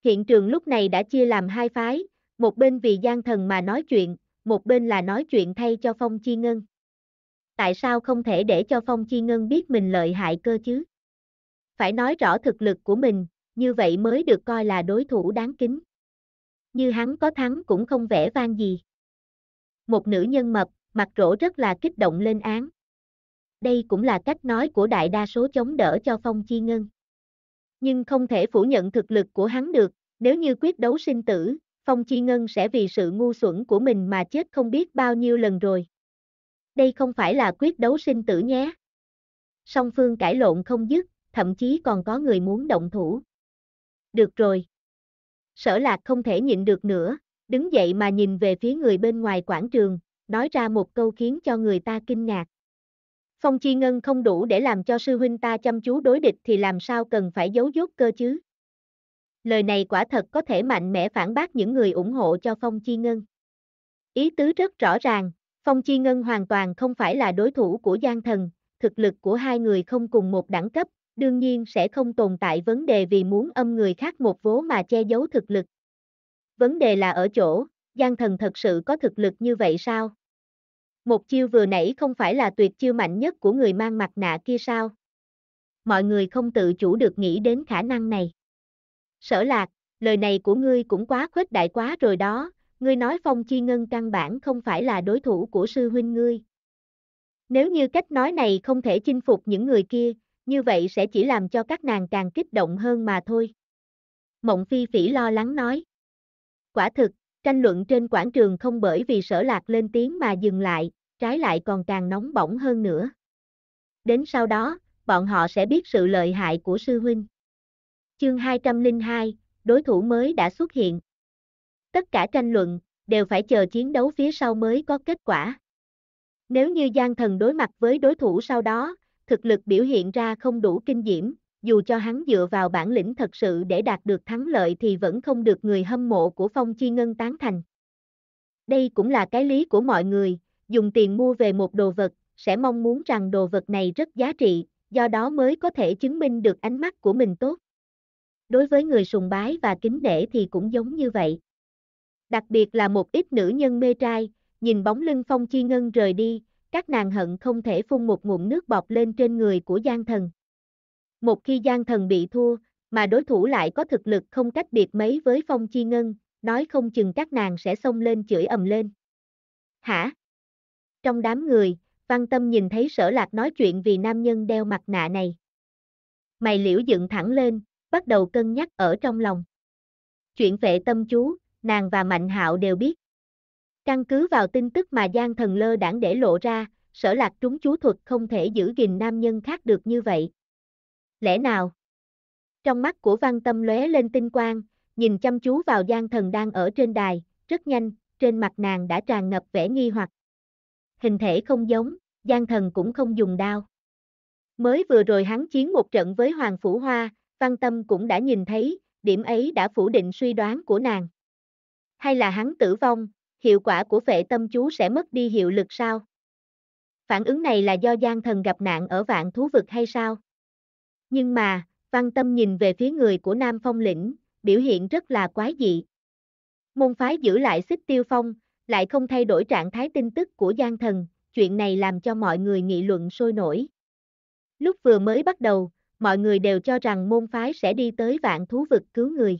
Hiện trường lúc này đã chia làm hai phái, một bên vì gian thần mà nói chuyện, một bên là nói chuyện thay cho Phong Chi Ngân. Tại sao không thể để cho Phong Chi Ngân biết mình lợi hại cơ chứ? Phải nói rõ thực lực của mình, như vậy mới được coi là đối thủ đáng kính. Như hắn có thắng cũng không vẻ vang gì. Một nữ nhân mập, mặt rỗ rất là kích động lên án. Đây cũng là cách nói của đại đa số chống đỡ cho Phong Chi Ngân. Nhưng không thể phủ nhận thực lực của hắn được, nếu như quyết đấu sinh tử, Phong Chi Ngân sẽ vì sự ngu xuẩn của mình mà chết không biết bao nhiêu lần rồi. Đây không phải là quyết đấu sinh tử nhé. Song phương cãi lộn không dứt, thậm chí còn có người muốn động thủ. Được rồi. Sở lạc không thể nhịn được nữa, đứng dậy mà nhìn về phía người bên ngoài quảng trường, nói ra một câu khiến cho người ta kinh ngạc. Phong Chi Ngân không đủ để làm cho sư huynh ta chăm chú đối địch thì làm sao cần phải giấu dốt cơ chứ? Lời này quả thật có thể mạnh mẽ phản bác những người ủng hộ cho Phong Chi Ngân. Ý tứ rất rõ ràng, Phong Chi Ngân hoàn toàn không phải là đối thủ của Giang Thần, thực lực của hai người không cùng một đẳng cấp, đương nhiên sẽ không tồn tại vấn đề vì muốn âm người khác một vố mà che giấu thực lực. Vấn đề là ở chỗ, Gian thần thật sự có thực lực như vậy sao? Một chiêu vừa nãy không phải là tuyệt chiêu mạnh nhất của người mang mặt nạ kia sao? Mọi người không tự chủ được nghĩ đến khả năng này. Sở lạc, lời này của ngươi cũng quá khuếch đại quá rồi đó, ngươi nói phong chi ngân căn bản không phải là đối thủ của sư huynh ngươi. Nếu như cách nói này không thể chinh phục những người kia, như vậy sẽ chỉ làm cho các nàng càng kích động hơn mà thôi. Mộng Phi Phỉ lo lắng nói. Quả thực, Tranh luận trên quảng trường không bởi vì sở lạc lên tiếng mà dừng lại, trái lại còn càng nóng bỏng hơn nữa. Đến sau đó, bọn họ sẽ biết sự lợi hại của sư huynh. Chương 202, đối thủ mới đã xuất hiện. Tất cả tranh luận, đều phải chờ chiến đấu phía sau mới có kết quả. Nếu như Giang Thần đối mặt với đối thủ sau đó, thực lực biểu hiện ra không đủ kinh diễm, dù cho hắn dựa vào bản lĩnh thật sự để đạt được thắng lợi thì vẫn không được người hâm mộ của Phong Chi Ngân tán thành. Đây cũng là cái lý của mọi người, dùng tiền mua về một đồ vật, sẽ mong muốn rằng đồ vật này rất giá trị, do đó mới có thể chứng minh được ánh mắt của mình tốt. Đối với người sùng bái và kính nể thì cũng giống như vậy. Đặc biệt là một ít nữ nhân mê trai, nhìn bóng lưng Phong Chi Ngân rời đi, các nàng hận không thể phun một ngụm nước bọt lên trên người của gian thần. Một khi gian thần bị thua, mà đối thủ lại có thực lực không cách biệt mấy với phong chi ngân, nói không chừng các nàng sẽ xông lên chửi ầm lên. Hả? Trong đám người, văn tâm nhìn thấy sở lạc nói chuyện vì nam nhân đeo mặt nạ này. Mày liễu dựng thẳng lên, bắt đầu cân nhắc ở trong lòng. Chuyện vệ tâm chú, nàng và Mạnh hạo đều biết. Căn cứ vào tin tức mà Giang Thần Lơ đảng để lộ ra, sở lạc trúng chú thuật không thể giữ gìn nam nhân khác được như vậy lẽ nào? Trong mắt của văn tâm lóe lên tinh quang, nhìn chăm chú vào gian thần đang ở trên đài, rất nhanh, trên mặt nàng đã tràn ngập vẻ nghi hoặc. Hình thể không giống, gian thần cũng không dùng đao. Mới vừa rồi hắn chiến một trận với Hoàng Phủ Hoa, văn tâm cũng đã nhìn thấy, điểm ấy đã phủ định suy đoán của nàng. Hay là hắn tử vong, hiệu quả của Phệ tâm chú sẽ mất đi hiệu lực sao? Phản ứng này là do gian thần gặp nạn ở vạn thú vực hay sao? Nhưng mà, văn tâm nhìn về phía người của Nam Phong lĩnh, biểu hiện rất là quái dị. Môn phái giữ lại xích tiêu phong, lại không thay đổi trạng thái tin tức của gian thần, chuyện này làm cho mọi người nghị luận sôi nổi. Lúc vừa mới bắt đầu, mọi người đều cho rằng môn phái sẽ đi tới vạn thú vực cứu người.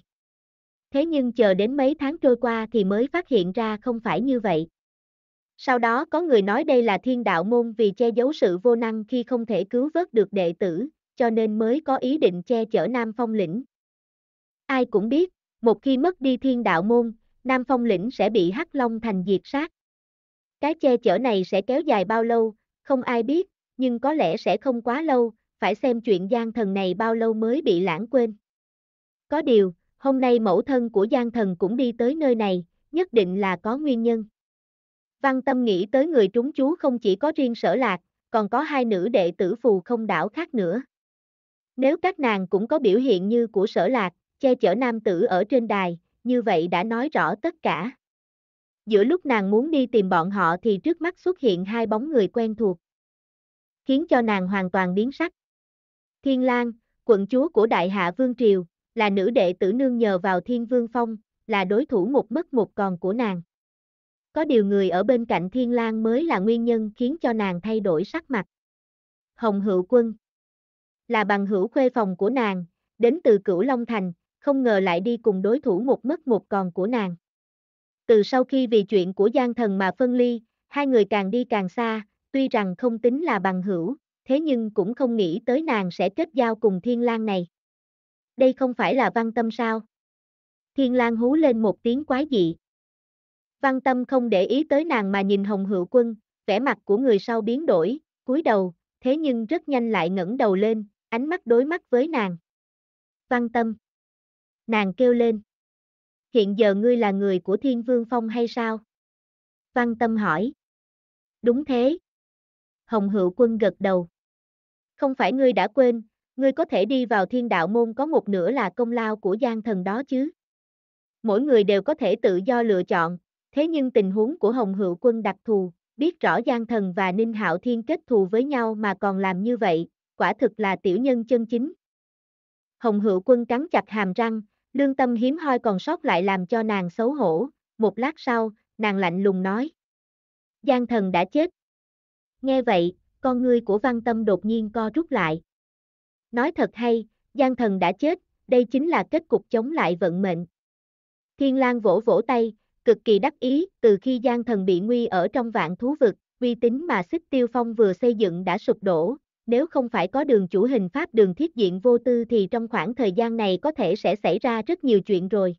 Thế nhưng chờ đến mấy tháng trôi qua thì mới phát hiện ra không phải như vậy. Sau đó có người nói đây là thiên đạo môn vì che giấu sự vô năng khi không thể cứu vớt được đệ tử, cho nên mới có ý định che chở Nam Phong lĩnh. Ai cũng biết, một khi mất đi thiên đạo môn, Nam Phong lĩnh sẽ bị Hắc Long thành diệt sát. Cái che chở này sẽ kéo dài bao lâu, không ai biết, nhưng có lẽ sẽ không quá lâu, phải xem chuyện gian thần này bao lâu mới bị lãng quên. Có điều, hôm nay mẫu thân của gian thần cũng đi tới nơi này, nhất định là có nguyên nhân. Văn tâm nghĩ tới người trúng chú không chỉ có riêng sở lạc, còn có hai nữ đệ tử phù không đảo khác nữa. Nếu các nàng cũng có biểu hiện như của sở lạc, che chở nam tử ở trên đài, như vậy đã nói rõ tất cả. Giữa lúc nàng muốn đi tìm bọn họ thì trước mắt xuất hiện hai bóng người quen thuộc. Khiến cho nàng hoàn toàn biến sắc. Thiên Lan quận chúa của Đại Hạ Vương Triều, là nữ đệ tử nương nhờ vào Thiên Vương Phong, là đối thủ một mất một còn của nàng. Có điều người ở bên cạnh Thiên Lan mới là nguyên nhân khiến cho nàng thay đổi sắc mặt. Hồng Hữu Quân là bằng hữu khuê phòng của nàng, đến từ Cửu Long Thành, không ngờ lại đi cùng đối thủ một mất một còn của nàng. Từ sau khi vì chuyện của Giang Thần mà phân ly, hai người càng đi càng xa, tuy rằng không tính là bằng hữu, thế nhưng cũng không nghĩ tới nàng sẽ kết giao cùng Thiên Lang này. Đây không phải là văn tâm sao? Thiên Lang hú lên một tiếng quái dị. Văn tâm không để ý tới nàng mà nhìn Hồng Hữu Quân, vẻ mặt của người sau biến đổi, cúi đầu, thế nhưng rất nhanh lại ngẩng đầu lên, ánh mắt đối mắt với nàng. Văn tâm. Nàng kêu lên. Hiện giờ ngươi là người của Thiên Vương Phong hay sao? Văn tâm hỏi. Đúng thế. Hồng Hữu Quân gật đầu. Không phải ngươi đã quên, ngươi có thể đi vào thiên đạo môn có một nửa là công lao của gian thần đó chứ. Mỗi người đều có thể tự do lựa chọn, thế nhưng tình huống của Hồng Hữu Quân đặc thù, biết rõ gian thần và Ninh Hạo Thiên kết thù với nhau mà còn làm như vậy, quả thực là tiểu nhân chân chính. Hồng hữu quân cắn chặt hàm răng, lương tâm hiếm hoi còn sót lại làm cho nàng xấu hổ, một lát sau, nàng lạnh lùng nói. Giang thần đã chết. Nghe vậy, con ngươi của văn tâm đột nhiên co rút lại. Nói thật hay, Giang thần đã chết, đây chính là kết cục chống lại vận mệnh. Thiên lang vỗ vỗ tay, cực kỳ đắc ý, từ khi Giang thần bị nguy ở trong vạn thú vực, uy tín mà xích tiêu phong vừa xây dựng đã sụp đổ, nếu không phải có đường chủ hình pháp đường thiết diện vô tư thì trong khoảng thời gian này có thể sẽ xảy ra rất nhiều chuyện rồi.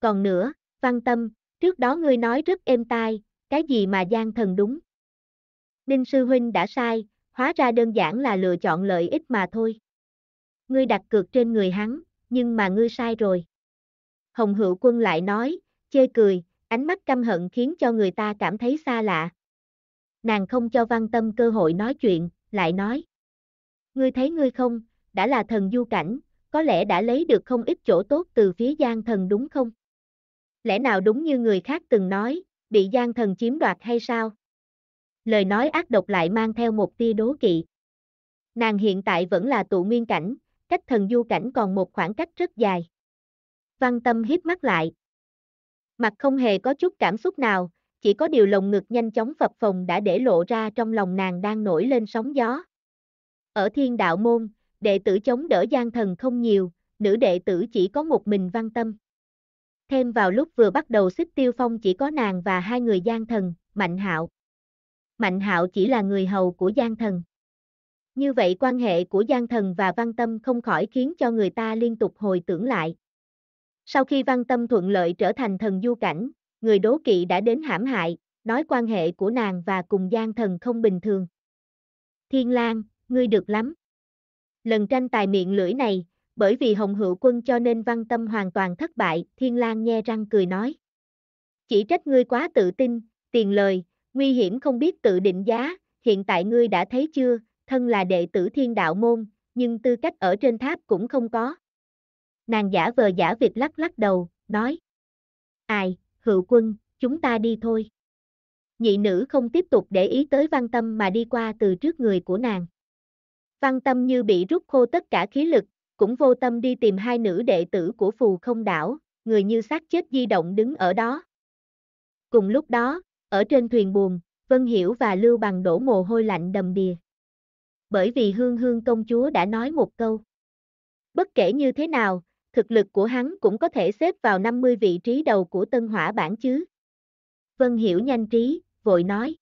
Còn nữa, văn tâm, trước đó ngươi nói rất êm tai, cái gì mà gian thần đúng. Ninh sư huynh đã sai, hóa ra đơn giản là lựa chọn lợi ích mà thôi. Ngươi đặt cược trên người hắn, nhưng mà ngươi sai rồi. Hồng hữu quân lại nói, chê cười, ánh mắt căm hận khiến cho người ta cảm thấy xa lạ. Nàng không cho văn tâm cơ hội nói chuyện, lại nói. Ngươi thấy ngươi không, đã là thần du cảnh, có lẽ đã lấy được không ít chỗ tốt từ phía gian thần đúng không? Lẽ nào đúng như người khác từng nói, bị gian thần chiếm đoạt hay sao? Lời nói ác độc lại mang theo một tia đố kỵ. Nàng hiện tại vẫn là tụ nguyên cảnh, cách thần du cảnh còn một khoảng cách rất dài. Văn tâm hiếp mắt lại. Mặt không hề có chút cảm xúc nào, chỉ có điều lồng ngực nhanh chóng phập phồng đã để lộ ra trong lòng nàng đang nổi lên sóng gió. Ở thiên đạo môn, đệ tử chống đỡ gian thần không nhiều, nữ đệ tử chỉ có một mình văn tâm. Thêm vào lúc vừa bắt đầu xích tiêu phong chỉ có nàng và hai người gian thần, Mạnh Hạo. Mạnh Hạo chỉ là người hầu của gian thần. Như vậy quan hệ của gian thần và văn tâm không khỏi khiến cho người ta liên tục hồi tưởng lại. Sau khi văn tâm thuận lợi trở thành thần du cảnh, người đố kỵ đã đến hãm hại, nói quan hệ của nàng và cùng gian thần không bình thường. Thiên Lang, ngươi được lắm. Lần tranh tài miệng lưỡi này, bởi vì Hồng Hữu Quân cho nên văn tâm hoàn toàn thất bại, Thiên Lang nghe răng cười nói. Chỉ trách ngươi quá tự tin, tiền lời, nguy hiểm không biết tự định giá, hiện tại ngươi đã thấy chưa, thân là đệ tử thiên đạo môn, nhưng tư cách ở trên tháp cũng không có. Nàng giả vờ giả vịt lắc lắc đầu, nói. Ai, Hựu quân, chúng ta đi thôi. Nhị nữ không tiếp tục để ý tới văn tâm mà đi qua từ trước người của nàng. Văn tâm như bị rút khô tất cả khí lực, cũng vô tâm đi tìm hai nữ đệ tử của phù không đảo, người như xác chết di động đứng ở đó. Cùng lúc đó, ở trên thuyền buồm, Vân Hiểu và Lưu Bằng đổ mồ hôi lạnh đầm đìa. Bởi vì Hương Hương công chúa đã nói một câu. Bất kể như thế nào, thực lực của hắn cũng có thể xếp vào 50 vị trí đầu của tân hỏa bản chứ. Vân Hiểu nhanh trí, vội nói.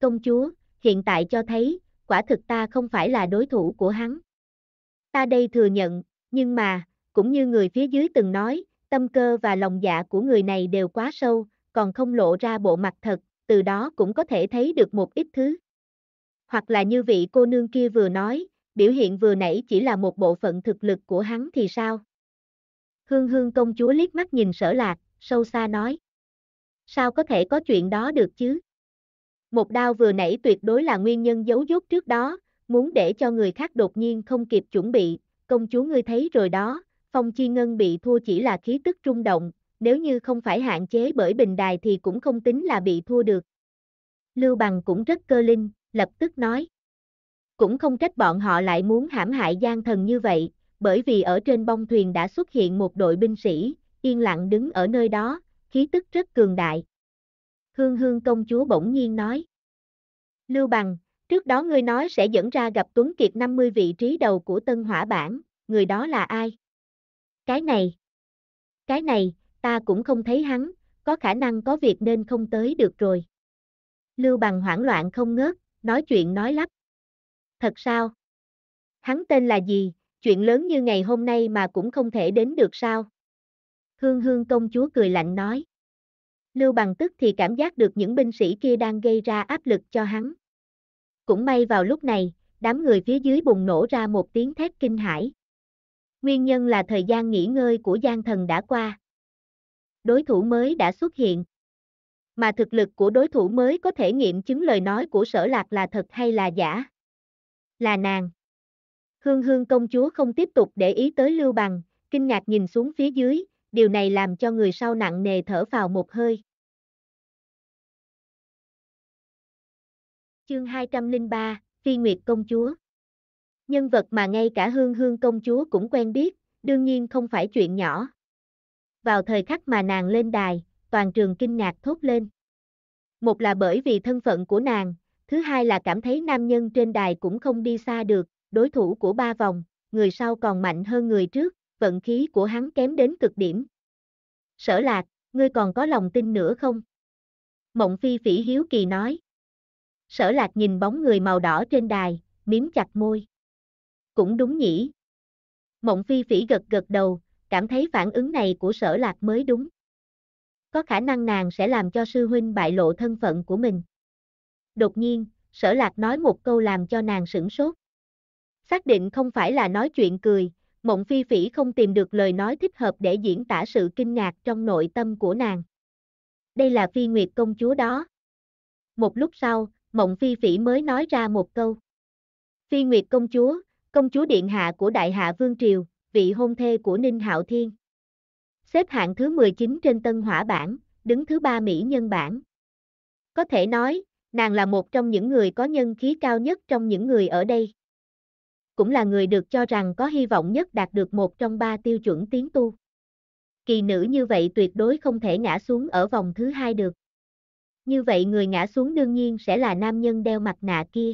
Công chúa, hiện tại cho thấy, quả thực ta không phải là đối thủ của hắn. Ta đây thừa nhận, nhưng mà, cũng như người phía dưới từng nói, tâm cơ và lòng dạ của người này đều quá sâu, còn không lộ ra bộ mặt thật, từ đó cũng có thể thấy được một ít thứ. Hoặc là như vị cô nương kia vừa nói, biểu hiện vừa nãy chỉ là một bộ phận thực lực của hắn thì sao? Hương hương công chúa liếc mắt nhìn sở lạc, sâu xa nói. Sao có thể có chuyện đó được chứ? Một đao vừa nãy tuyệt đối là nguyên nhân giấu dốt trước đó, muốn để cho người khác đột nhiên không kịp chuẩn bị, công chúa ngươi thấy rồi đó, phong chi ngân bị thua chỉ là khí tức trung động, nếu như không phải hạn chế bởi bình đài thì cũng không tính là bị thua được. Lưu Bằng cũng rất cơ linh, lập tức nói. Cũng không trách bọn họ lại muốn hãm hại gian thần như vậy, bởi vì ở trên bông thuyền đã xuất hiện một đội binh sĩ, yên lặng đứng ở nơi đó, khí tức rất cường đại. Hương hương công chúa bỗng nhiên nói. Lưu Bằng, trước đó ngươi nói sẽ dẫn ra gặp Tuấn Kiệt 50 vị trí đầu của tân hỏa bản, người đó là ai? Cái này. Cái này, ta cũng không thấy hắn, có khả năng có việc nên không tới được rồi. Lưu Bằng hoảng loạn không ngớt, nói chuyện nói lắp. Thật sao? Hắn tên là gì, chuyện lớn như ngày hôm nay mà cũng không thể đến được sao? Hương hương công chúa cười lạnh nói. Lưu bằng tức thì cảm giác được những binh sĩ kia đang gây ra áp lực cho hắn. Cũng may vào lúc này, đám người phía dưới bùng nổ ra một tiếng thét kinh hãi. Nguyên nhân là thời gian nghỉ ngơi của gian thần đã qua. Đối thủ mới đã xuất hiện. Mà thực lực của đối thủ mới có thể nghiệm chứng lời nói của sở lạc là thật hay là giả. Là nàng. Hương hương công chúa không tiếp tục để ý tới Lưu Bằng, kinh ngạc nhìn xuống phía dưới, điều này làm cho người sau nặng nề thở vào một hơi. Chương 203, Phi Nguyệt Công Chúa Nhân vật mà ngay cả Hương Hương Công Chúa cũng quen biết, đương nhiên không phải chuyện nhỏ. Vào thời khắc mà nàng lên đài, toàn trường kinh ngạc thốt lên. Một là bởi vì thân phận của nàng, thứ hai là cảm thấy nam nhân trên đài cũng không đi xa được, đối thủ của ba vòng, người sau còn mạnh hơn người trước, vận khí của hắn kém đến cực điểm. Sở lạc, ngươi còn có lòng tin nữa không? Mộng phi phỉ hiếu kỳ nói. Sở lạc nhìn bóng người màu đỏ trên đài, miếm chặt môi. Cũng đúng nhỉ. Mộng phi phỉ gật gật đầu, cảm thấy phản ứng này của sở lạc mới đúng. Có khả năng nàng sẽ làm cho sư huynh bại lộ thân phận của mình. Đột nhiên, sở lạc nói một câu làm cho nàng sửng sốt xác định không phải là nói chuyện cười, mộng phi phỉ không tìm được lời nói thích hợp để diễn tả sự kinh ngạc trong nội tâm của nàng. Đây là phi nguyệt công chúa đó. Một lúc sau, mộng phi phỉ mới nói ra một câu. Phi nguyệt công chúa, công chúa điện hạ của đại hạ Vương Triều, vị hôn thê của Ninh Hạo Thiên. Xếp hạng thứ 19 trên tân hỏa bản, đứng thứ ba Mỹ nhân bản. Có thể nói, nàng là một trong những người có nhân khí cao nhất trong những người ở đây cũng là người được cho rằng có hy vọng nhất đạt được một trong ba tiêu chuẩn tiến tu. Kỳ nữ như vậy tuyệt đối không thể ngã xuống ở vòng thứ hai được. Như vậy người ngã xuống đương nhiên sẽ là nam nhân đeo mặt nạ kia.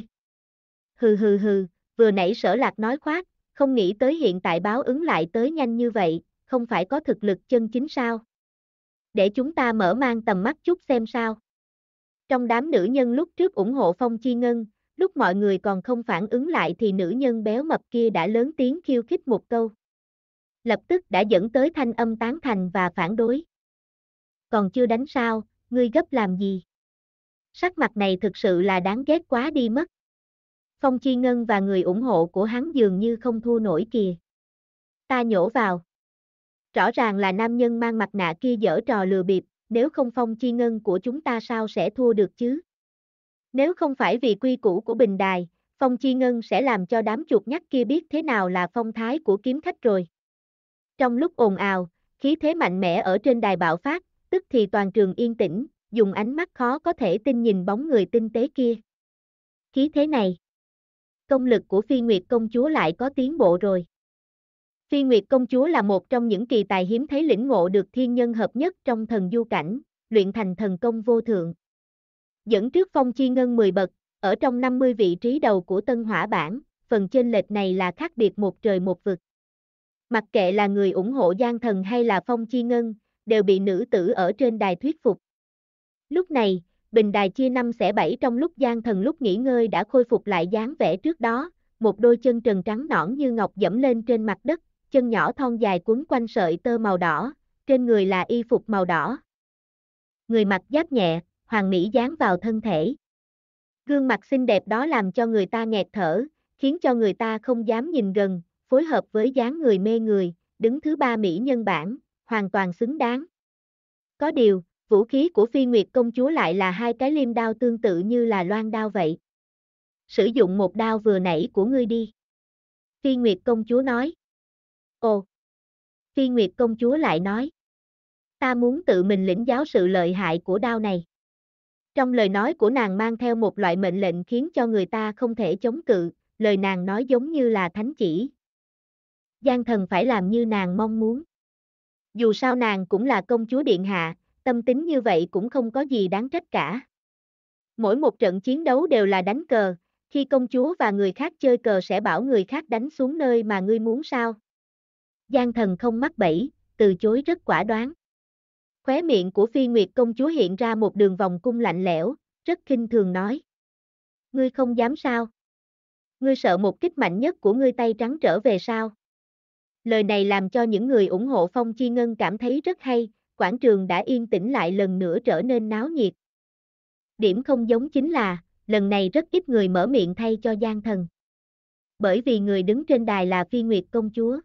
Hừ hừ hừ, vừa nãy sở lạc nói khoác, không nghĩ tới hiện tại báo ứng lại tới nhanh như vậy, không phải có thực lực chân chính sao. Để chúng ta mở mang tầm mắt chút xem sao. Trong đám nữ nhân lúc trước ủng hộ Phong Chi Ngân, lúc mọi người còn không phản ứng lại thì nữ nhân béo mập kia đã lớn tiếng khiêu khích một câu. Lập tức đã dẫn tới thanh âm tán thành và phản đối. Còn chưa đánh sao, ngươi gấp làm gì? Sắc mặt này thực sự là đáng ghét quá đi mất. Phong Chi Ngân và người ủng hộ của hắn dường như không thua nổi kìa. Ta nhổ vào. Rõ ràng là nam nhân mang mặt nạ kia dở trò lừa bịp, nếu không Phong Chi Ngân của chúng ta sao sẽ thua được chứ? Nếu không phải vì quy củ của bình đài, Phong Chi Ngân sẽ làm cho đám chuột nhắt kia biết thế nào là phong thái của kiếm khách rồi. Trong lúc ồn ào, khí thế mạnh mẽ ở trên đài bạo phát, tức thì toàn trường yên tĩnh, dùng ánh mắt khó có thể tin nhìn bóng người tinh tế kia. Khí thế này, công lực của Phi Nguyệt công chúa lại có tiến bộ rồi. Phi Nguyệt công chúa là một trong những kỳ tài hiếm thấy lĩnh ngộ được thiên nhân hợp nhất trong thần du cảnh, luyện thành thần công vô thượng dẫn trước phong chi ngân 10 bậc, ở trong 50 vị trí đầu của tân hỏa bản, phần trên lệch này là khác biệt một trời một vực. Mặc kệ là người ủng hộ Giang Thần hay là Phong Chi Ngân, đều bị nữ tử ở trên đài thuyết phục. Lúc này, bình đài chia năm sẽ bảy trong lúc Giang Thần lúc nghỉ ngơi đã khôi phục lại dáng vẻ trước đó, một đôi chân trần trắng nõn như ngọc dẫm lên trên mặt đất, chân nhỏ thon dài quấn quanh sợi tơ màu đỏ, trên người là y phục màu đỏ. Người mặc giáp nhẹ, hoàng mỹ dán vào thân thể. Gương mặt xinh đẹp đó làm cho người ta nghẹt thở, khiến cho người ta không dám nhìn gần, phối hợp với dáng người mê người, đứng thứ ba mỹ nhân bản, hoàn toàn xứng đáng. Có điều, vũ khí của phi nguyệt công chúa lại là hai cái liêm đao tương tự như là loan đao vậy. Sử dụng một đao vừa nãy của ngươi đi. Phi nguyệt công chúa nói. Ồ! Phi nguyệt công chúa lại nói. Ta muốn tự mình lĩnh giáo sự lợi hại của đao này. Trong lời nói của nàng mang theo một loại mệnh lệnh khiến cho người ta không thể chống cự, lời nàng nói giống như là thánh chỉ. Giang thần phải làm như nàng mong muốn. Dù sao nàng cũng là công chúa Điện Hạ, tâm tính như vậy cũng không có gì đáng trách cả. Mỗi một trận chiến đấu đều là đánh cờ, khi công chúa và người khác chơi cờ sẽ bảo người khác đánh xuống nơi mà ngươi muốn sao. Giang thần không mắc bẫy, từ chối rất quả đoán. Khóe miệng của phi nguyệt công chúa hiện ra một đường vòng cung lạnh lẽo, rất khinh thường nói. Ngươi không dám sao? Ngươi sợ một kích mạnh nhất của ngươi tay trắng trở về sao? Lời này làm cho những người ủng hộ Phong Chi Ngân cảm thấy rất hay, quảng trường đã yên tĩnh lại lần nữa trở nên náo nhiệt. Điểm không giống chính là, lần này rất ít người mở miệng thay cho gian thần. Bởi vì người đứng trên đài là Phi Nguyệt công chúa.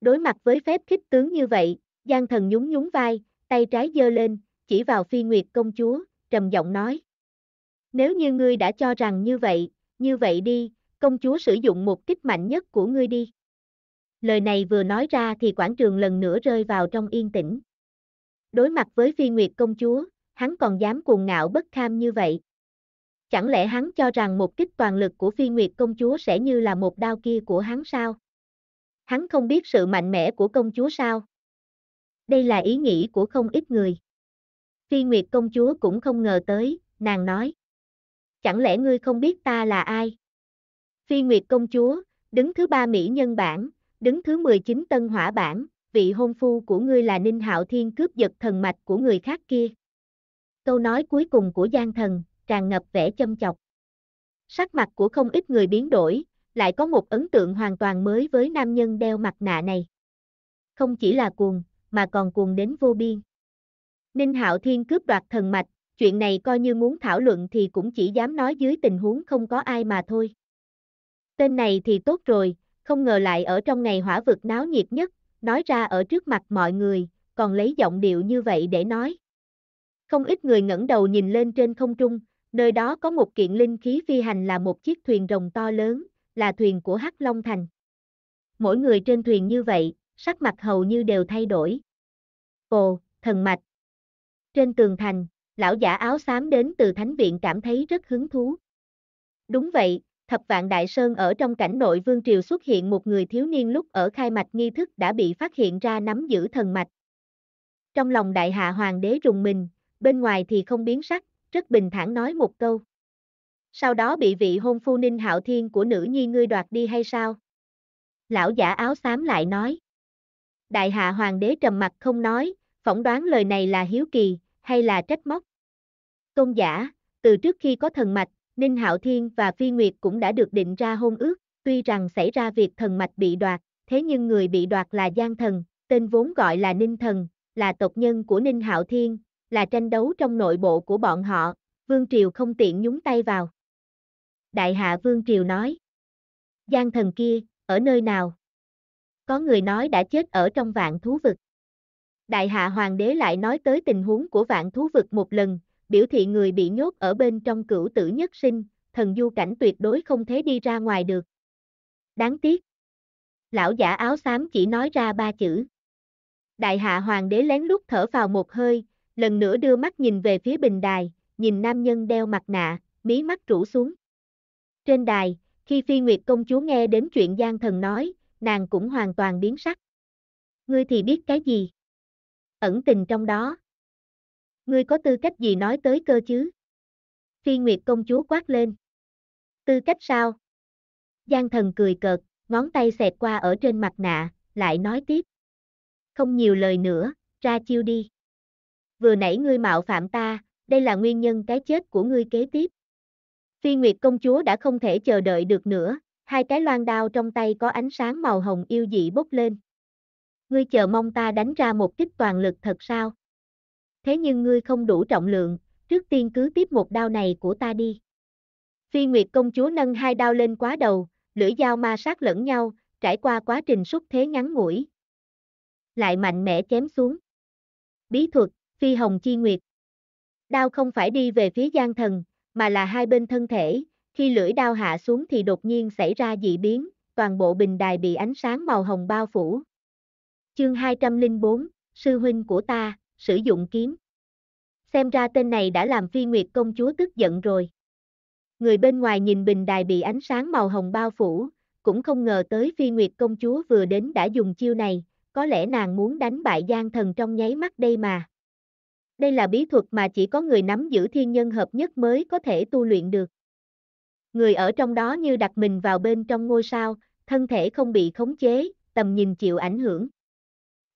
Đối mặt với phép khích tướng như vậy, gian thần nhún nhún vai, tay trái giơ lên, chỉ vào phi nguyệt công chúa, trầm giọng nói. Nếu như ngươi đã cho rằng như vậy, như vậy đi, công chúa sử dụng một kích mạnh nhất của ngươi đi. Lời này vừa nói ra thì quảng trường lần nữa rơi vào trong yên tĩnh. Đối mặt với phi nguyệt công chúa, hắn còn dám cuồng ngạo bất kham như vậy. Chẳng lẽ hắn cho rằng một kích toàn lực của phi nguyệt công chúa sẽ như là một đao kia của hắn sao? Hắn không biết sự mạnh mẽ của công chúa sao? đây là ý nghĩ của không ít người. Phi Nguyệt công chúa cũng không ngờ tới, nàng nói. Chẳng lẽ ngươi không biết ta là ai? Phi Nguyệt công chúa, đứng thứ ba Mỹ nhân bản, đứng thứ 19 tân hỏa bản, vị hôn phu của ngươi là Ninh Hạo Thiên cướp giật thần mạch của người khác kia. Câu nói cuối cùng của Giang Thần, tràn ngập vẻ châm chọc. Sắc mặt của không ít người biến đổi, lại có một ấn tượng hoàn toàn mới với nam nhân đeo mặt nạ này. Không chỉ là cuồng, mà còn cuồng đến vô biên. Ninh Hạo Thiên cướp đoạt thần mạch, chuyện này coi như muốn thảo luận thì cũng chỉ dám nói dưới tình huống không có ai mà thôi. Tên này thì tốt rồi, không ngờ lại ở trong ngày hỏa vực náo nhiệt nhất, nói ra ở trước mặt mọi người, còn lấy giọng điệu như vậy để nói. Không ít người ngẩng đầu nhìn lên trên không trung, nơi đó có một kiện linh khí phi hành là một chiếc thuyền rồng to lớn, là thuyền của Hắc Long Thành. Mỗi người trên thuyền như vậy, sắc mặt hầu như đều thay đổi. Ồ, thần mạch. Trên tường thành, lão giả áo xám đến từ thánh viện cảm thấy rất hứng thú. Đúng vậy, thập vạn đại sơn ở trong cảnh nội vương triều xuất hiện một người thiếu niên lúc ở khai mạch nghi thức đã bị phát hiện ra nắm giữ thần mạch. Trong lòng đại hạ hoàng đế rùng mình, bên ngoài thì không biến sắc, rất bình thản nói một câu. Sau đó bị vị hôn phu ninh hạo thiên của nữ nhi ngươi đoạt đi hay sao? Lão giả áo xám lại nói. Đại hạ hoàng đế trầm mặt không nói, phỏng đoán lời này là hiếu kỳ, hay là trách móc. Tôn giả, từ trước khi có thần mạch, Ninh Hạo Thiên và Phi Nguyệt cũng đã được định ra hôn ước, tuy rằng xảy ra việc thần mạch bị đoạt, thế nhưng người bị đoạt là Giang Thần, tên vốn gọi là Ninh Thần, là tộc nhân của Ninh Hạo Thiên, là tranh đấu trong nội bộ của bọn họ, Vương Triều không tiện nhúng tay vào. Đại hạ Vương Triều nói, Giang Thần kia, ở nơi nào? có người nói đã chết ở trong vạn thú vực. Đại hạ hoàng đế lại nói tới tình huống của vạn thú vực một lần, biểu thị người bị nhốt ở bên trong cửu tử nhất sinh, thần du cảnh tuyệt đối không thể đi ra ngoài được. Đáng tiếc. Lão giả áo xám chỉ nói ra ba chữ. Đại hạ hoàng đế lén lút thở vào một hơi, lần nữa đưa mắt nhìn về phía bình đài, nhìn nam nhân đeo mặt nạ, mí mắt rũ xuống. Trên đài, khi phi nguyệt công chúa nghe đến chuyện gian thần nói, nàng cũng hoàn toàn biến sắc. Ngươi thì biết cái gì? Ẩn tình trong đó. Ngươi có tư cách gì nói tới cơ chứ? Phi Nguyệt công chúa quát lên. Tư cách sao? Giang thần cười cợt, ngón tay xẹt qua ở trên mặt nạ, lại nói tiếp. Không nhiều lời nữa, ra chiêu đi. Vừa nãy ngươi mạo phạm ta, đây là nguyên nhân cái chết của ngươi kế tiếp. Phi Nguyệt công chúa đã không thể chờ đợi được nữa, hai cái loan đao trong tay có ánh sáng màu hồng yêu dị bốc lên. Ngươi chờ mong ta đánh ra một kích toàn lực thật sao? Thế nhưng ngươi không đủ trọng lượng, trước tiên cứ tiếp một đao này của ta đi. Phi Nguyệt công chúa nâng hai đao lên quá đầu, lưỡi dao ma sát lẫn nhau, trải qua quá trình xúc thế ngắn ngủi. Lại mạnh mẽ chém xuống. Bí thuật, Phi Hồng Chi Nguyệt. Đao không phải đi về phía gian thần, mà là hai bên thân thể, khi lưỡi đao hạ xuống thì đột nhiên xảy ra dị biến, toàn bộ bình đài bị ánh sáng màu hồng bao phủ. Chương 204, Sư huynh của ta, sử dụng kiếm. Xem ra tên này đã làm phi nguyệt công chúa tức giận rồi. Người bên ngoài nhìn bình đài bị ánh sáng màu hồng bao phủ, cũng không ngờ tới phi nguyệt công chúa vừa đến đã dùng chiêu này, có lẽ nàng muốn đánh bại gian thần trong nháy mắt đây mà. Đây là bí thuật mà chỉ có người nắm giữ thiên nhân hợp nhất mới có thể tu luyện được. Người ở trong đó như đặt mình vào bên trong ngôi sao, thân thể không bị khống chế, tầm nhìn chịu ảnh hưởng.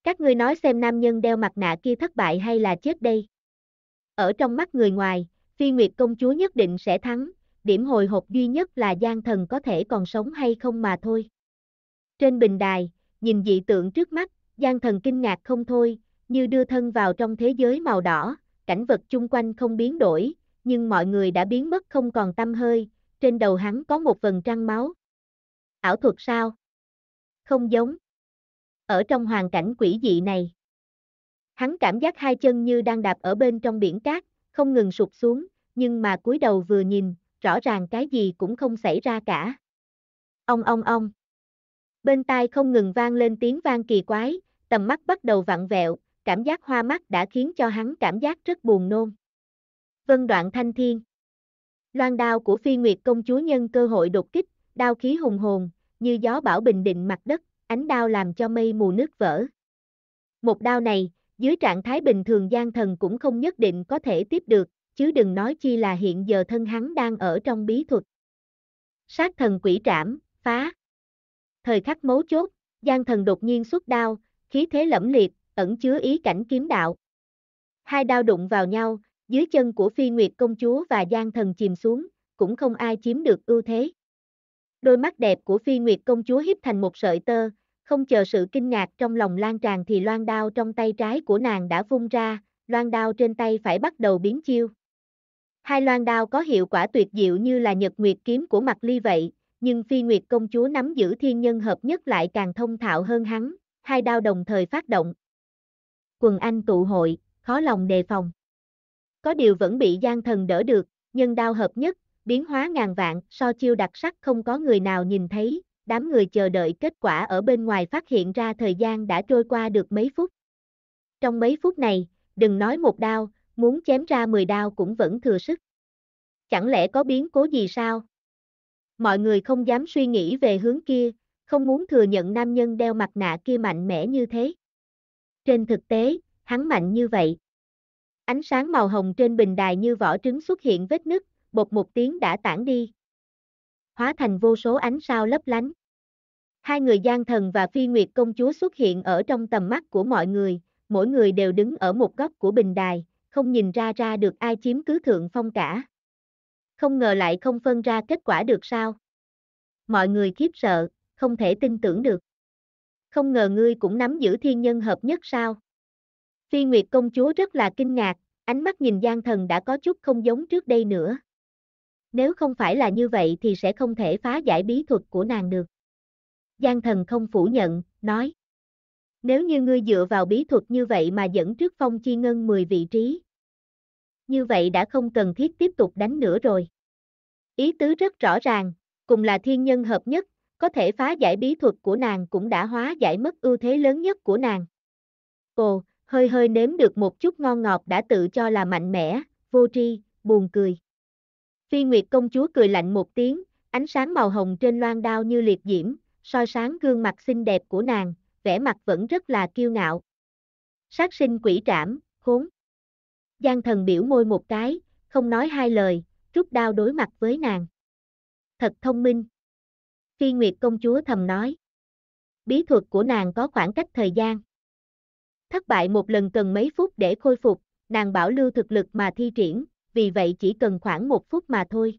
Các ngươi nói xem nam nhân đeo mặt nạ kia thất bại hay là chết đây. Ở trong mắt người ngoài, phi nguyệt công chúa nhất định sẽ thắng, điểm hồi hộp duy nhất là gian thần có thể còn sống hay không mà thôi. Trên bình đài, nhìn dị tượng trước mắt, gian thần kinh ngạc không thôi, như đưa thân vào trong thế giới màu đỏ, cảnh vật chung quanh không biến đổi, nhưng mọi người đã biến mất không còn tâm hơi, trên đầu hắn có một vần trăng máu. Ảo thuật sao? Không giống. Ở trong hoàn cảnh quỷ dị này, hắn cảm giác hai chân như đang đạp ở bên trong biển cát, không ngừng sụp xuống, nhưng mà cúi đầu vừa nhìn, rõ ràng cái gì cũng không xảy ra cả. Ông ông ông. Bên tai không ngừng vang lên tiếng vang kỳ quái, tầm mắt bắt đầu vặn vẹo, cảm giác hoa mắt đã khiến cho hắn cảm giác rất buồn nôn. Vân đoạn thanh thiên. Loan đao của phi nguyệt công chúa nhân cơ hội đột kích, đao khí hùng hồn, như gió bão bình định mặt đất, ánh đao làm cho mây mù nước vỡ. Một đao này, dưới trạng thái bình thường gian thần cũng không nhất định có thể tiếp được, chứ đừng nói chi là hiện giờ thân hắn đang ở trong bí thuật. Sát thần quỷ trảm, phá. Thời khắc mấu chốt, gian thần đột nhiên xuất đao, khí thế lẫm liệt, ẩn chứa ý cảnh kiếm đạo. Hai đao đụng vào nhau, dưới chân của Phi Nguyệt công chúa và Giang thần chìm xuống, cũng không ai chiếm được ưu thế. Đôi mắt đẹp của Phi Nguyệt công chúa hiếp thành một sợi tơ, không chờ sự kinh ngạc trong lòng lan tràn thì loan đao trong tay trái của nàng đã vung ra, loan đao trên tay phải bắt đầu biến chiêu. Hai loan đao có hiệu quả tuyệt diệu như là nhật nguyệt kiếm của mặt ly vậy, nhưng Phi Nguyệt công chúa nắm giữ thiên nhân hợp nhất lại càng thông thạo hơn hắn, hai đao đồng thời phát động. Quần anh tụ hội, khó lòng đề phòng. Có điều vẫn bị gian thần đỡ được, nhân đao hợp nhất, biến hóa ngàn vạn, so chiêu đặc sắc không có người nào nhìn thấy, đám người chờ đợi kết quả ở bên ngoài phát hiện ra thời gian đã trôi qua được mấy phút. Trong mấy phút này, đừng nói một đao, muốn chém ra 10 đao cũng vẫn thừa sức. Chẳng lẽ có biến cố gì sao? Mọi người không dám suy nghĩ về hướng kia, không muốn thừa nhận nam nhân đeo mặt nạ kia mạnh mẽ như thế. Trên thực tế, hắn mạnh như vậy, Ánh sáng màu hồng trên bình đài như vỏ trứng xuất hiện vết nứt, bột một tiếng đã tản đi. Hóa thành vô số ánh sao lấp lánh. Hai người gian thần và phi nguyệt công chúa xuất hiện ở trong tầm mắt của mọi người, mỗi người đều đứng ở một góc của bình đài, không nhìn ra ra được ai chiếm cứ thượng phong cả. Không ngờ lại không phân ra kết quả được sao. Mọi người khiếp sợ, không thể tin tưởng được. Không ngờ ngươi cũng nắm giữ thiên nhân hợp nhất sao. Phi Nguyệt công chúa rất là kinh ngạc, Ánh mắt nhìn Giang Thần đã có chút không giống trước đây nữa. Nếu không phải là như vậy thì sẽ không thể phá giải bí thuật của nàng được. Giang Thần không phủ nhận, nói. Nếu như ngươi dựa vào bí thuật như vậy mà dẫn trước phong chi ngân 10 vị trí. Như vậy đã không cần thiết tiếp tục đánh nữa rồi. Ý tứ rất rõ ràng, cùng là thiên nhân hợp nhất, có thể phá giải bí thuật của nàng cũng đã hóa giải mất ưu thế lớn nhất của nàng. Ồ, hơi hơi nếm được một chút ngon ngọt đã tự cho là mạnh mẽ, vô tri, buồn cười. Phi Nguyệt công chúa cười lạnh một tiếng, ánh sáng màu hồng trên loan đao như liệt diễm, soi sáng gương mặt xinh đẹp của nàng, vẻ mặt vẫn rất là kiêu ngạo. Sát sinh quỷ trảm, khốn. Giang thần biểu môi một cái, không nói hai lời, rút đao đối mặt với nàng. Thật thông minh. Phi Nguyệt công chúa thầm nói. Bí thuật của nàng có khoảng cách thời gian. Thất bại một lần cần mấy phút để khôi phục, nàng bảo lưu thực lực mà thi triển, vì vậy chỉ cần khoảng một phút mà thôi.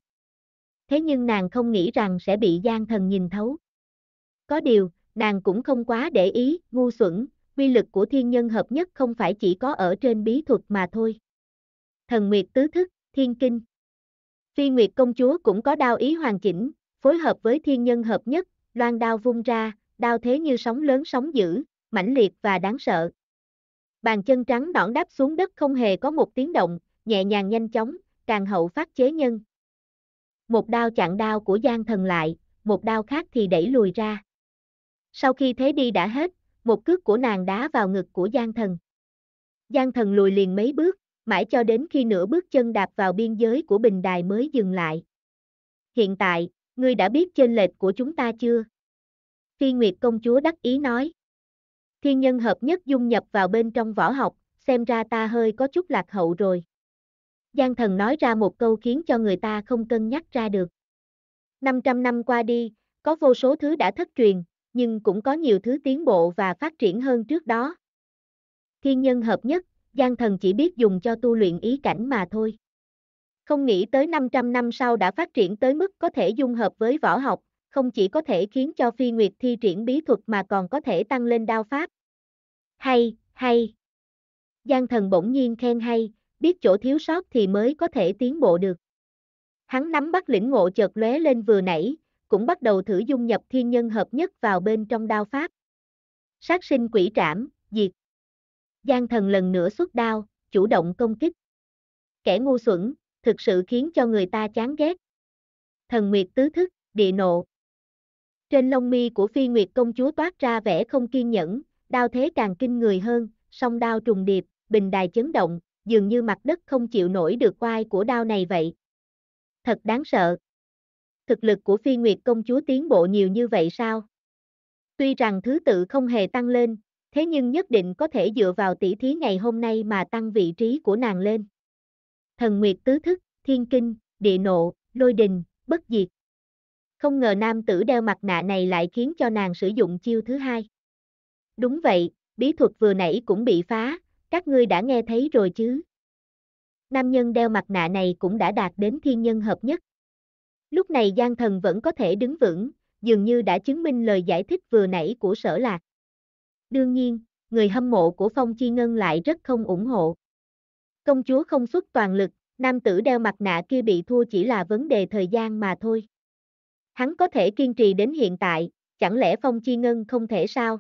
Thế nhưng nàng không nghĩ rằng sẽ bị gian thần nhìn thấu. Có điều, nàng cũng không quá để ý, ngu xuẩn, quy lực của thiên nhân hợp nhất không phải chỉ có ở trên bí thuật mà thôi. Thần Nguyệt Tứ Thức, Thiên Kinh Phi Nguyệt Công Chúa cũng có đao ý hoàn chỉnh, phối hợp với thiên nhân hợp nhất, loan đao vung ra, đao thế như sóng lớn sóng dữ, mãnh liệt và đáng sợ. Bàn chân trắng nõn đáp xuống đất không hề có một tiếng động, nhẹ nhàng nhanh chóng, càng hậu phát chế nhân. Một đao chặn đao của Giang thần lại, một đao khác thì đẩy lùi ra. Sau khi thế đi đã hết, một cước của nàng đá vào ngực của Giang thần. Giang thần lùi liền mấy bước, mãi cho đến khi nửa bước chân đạp vào biên giới của bình đài mới dừng lại. Hiện tại, ngươi đã biết chênh lệch của chúng ta chưa? Phi Nguyệt công chúa đắc ý nói thiên nhân hợp nhất dung nhập vào bên trong võ học, xem ra ta hơi có chút lạc hậu rồi. Giang thần nói ra một câu khiến cho người ta không cân nhắc ra được. 500 năm qua đi, có vô số thứ đã thất truyền, nhưng cũng có nhiều thứ tiến bộ và phát triển hơn trước đó. Thiên nhân hợp nhất, Giang thần chỉ biết dùng cho tu luyện ý cảnh mà thôi. Không nghĩ tới 500 năm sau đã phát triển tới mức có thể dung hợp với võ học, không chỉ có thể khiến cho Phi Nguyệt thi triển bí thuật mà còn có thể tăng lên đao pháp. Hay, hay. Giang thần bỗng nhiên khen hay, biết chỗ thiếu sót thì mới có thể tiến bộ được. Hắn nắm bắt lĩnh ngộ chợt lóe lên vừa nãy, cũng bắt đầu thử dung nhập thiên nhân hợp nhất vào bên trong đao pháp. Sát sinh quỷ trảm, diệt. Giang thần lần nữa xuất đao, chủ động công kích. Kẻ ngu xuẩn, thực sự khiến cho người ta chán ghét. Thần Nguyệt tứ thức, địa nộ. Trên lông mi của phi nguyệt công chúa toát ra vẻ không kiên nhẫn, đao thế càng kinh người hơn, song đao trùng điệp, bình đài chấn động, dường như mặt đất không chịu nổi được oai của đao này vậy. Thật đáng sợ. Thực lực của phi nguyệt công chúa tiến bộ nhiều như vậy sao? Tuy rằng thứ tự không hề tăng lên, thế nhưng nhất định có thể dựa vào tỷ thí ngày hôm nay mà tăng vị trí của nàng lên. Thần Nguyệt Tứ Thức, Thiên Kinh, Địa Nộ, Lôi Đình, Bất Diệt không ngờ nam tử đeo mặt nạ này lại khiến cho nàng sử dụng chiêu thứ hai. Đúng vậy, bí thuật vừa nãy cũng bị phá, các ngươi đã nghe thấy rồi chứ. Nam nhân đeo mặt nạ này cũng đã đạt đến thiên nhân hợp nhất. Lúc này gian thần vẫn có thể đứng vững, dường như đã chứng minh lời giải thích vừa nãy của sở lạc. Đương nhiên, người hâm mộ của Phong Chi Ngân lại rất không ủng hộ. Công chúa không xuất toàn lực, nam tử đeo mặt nạ kia bị thua chỉ là vấn đề thời gian mà thôi. Hắn có thể kiên trì đến hiện tại, chẳng lẽ Phong Chi Ngân không thể sao?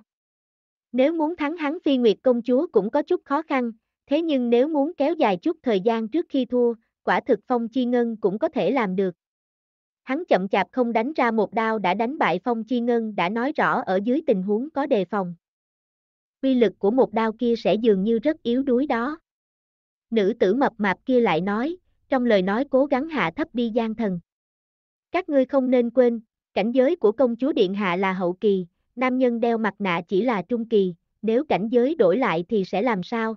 Nếu muốn thắng hắn Phi Nguyệt công chúa cũng có chút khó khăn, thế nhưng nếu muốn kéo dài chút thời gian trước khi thua, quả thực Phong Chi Ngân cũng có thể làm được. Hắn chậm chạp không đánh ra một đao đã đánh bại Phong Chi Ngân đã nói rõ ở dưới tình huống có đề phòng. Quy lực của một đao kia sẽ dường như rất yếu đuối đó. Nữ tử mập mạp kia lại nói, trong lời nói cố gắng hạ thấp đi gian thần. Các ngươi không nên quên, cảnh giới của công chúa Điện Hạ là hậu kỳ, nam nhân đeo mặt nạ chỉ là trung kỳ, nếu cảnh giới đổi lại thì sẽ làm sao?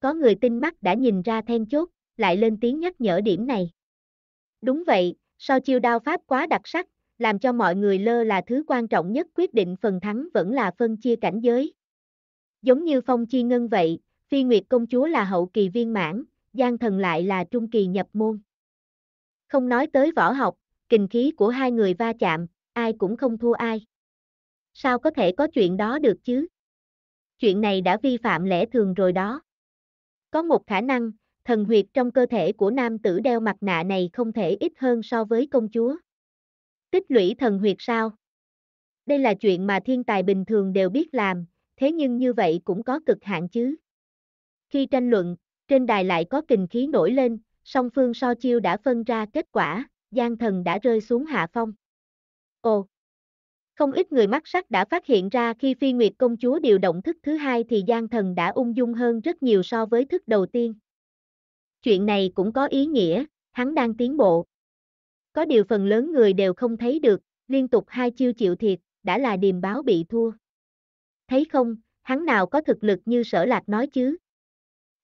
Có người tinh mắt đã nhìn ra then chốt, lại lên tiếng nhắc nhở điểm này. Đúng vậy, sau chiêu đao pháp quá đặc sắc, làm cho mọi người lơ là thứ quan trọng nhất quyết định phần thắng vẫn là phân chia cảnh giới. Giống như phong chi ngân vậy, phi nguyệt công chúa là hậu kỳ viên mãn, giang thần lại là trung kỳ nhập môn. Không nói tới võ học, Kình khí của hai người va chạm, ai cũng không thua ai. Sao có thể có chuyện đó được chứ? Chuyện này đã vi phạm lẽ thường rồi đó. Có một khả năng, thần huyệt trong cơ thể của nam tử đeo mặt nạ này không thể ít hơn so với công chúa. Tích lũy thần huyệt sao? Đây là chuyện mà thiên tài bình thường đều biết làm, thế nhưng như vậy cũng có cực hạn chứ. Khi tranh luận, trên đài lại có kình khí nổi lên, song phương so chiêu đã phân ra kết quả. Giang thần đã rơi xuống hạ phong. Ồ! Không ít người mắt sắc đã phát hiện ra khi phi nguyệt công chúa điều động thức thứ hai thì Giang thần đã ung dung hơn rất nhiều so với thức đầu tiên. Chuyện này cũng có ý nghĩa, hắn đang tiến bộ. Có điều phần lớn người đều không thấy được, liên tục hai chiêu chịu thiệt, đã là điềm báo bị thua. Thấy không, hắn nào có thực lực như sở lạc nói chứ?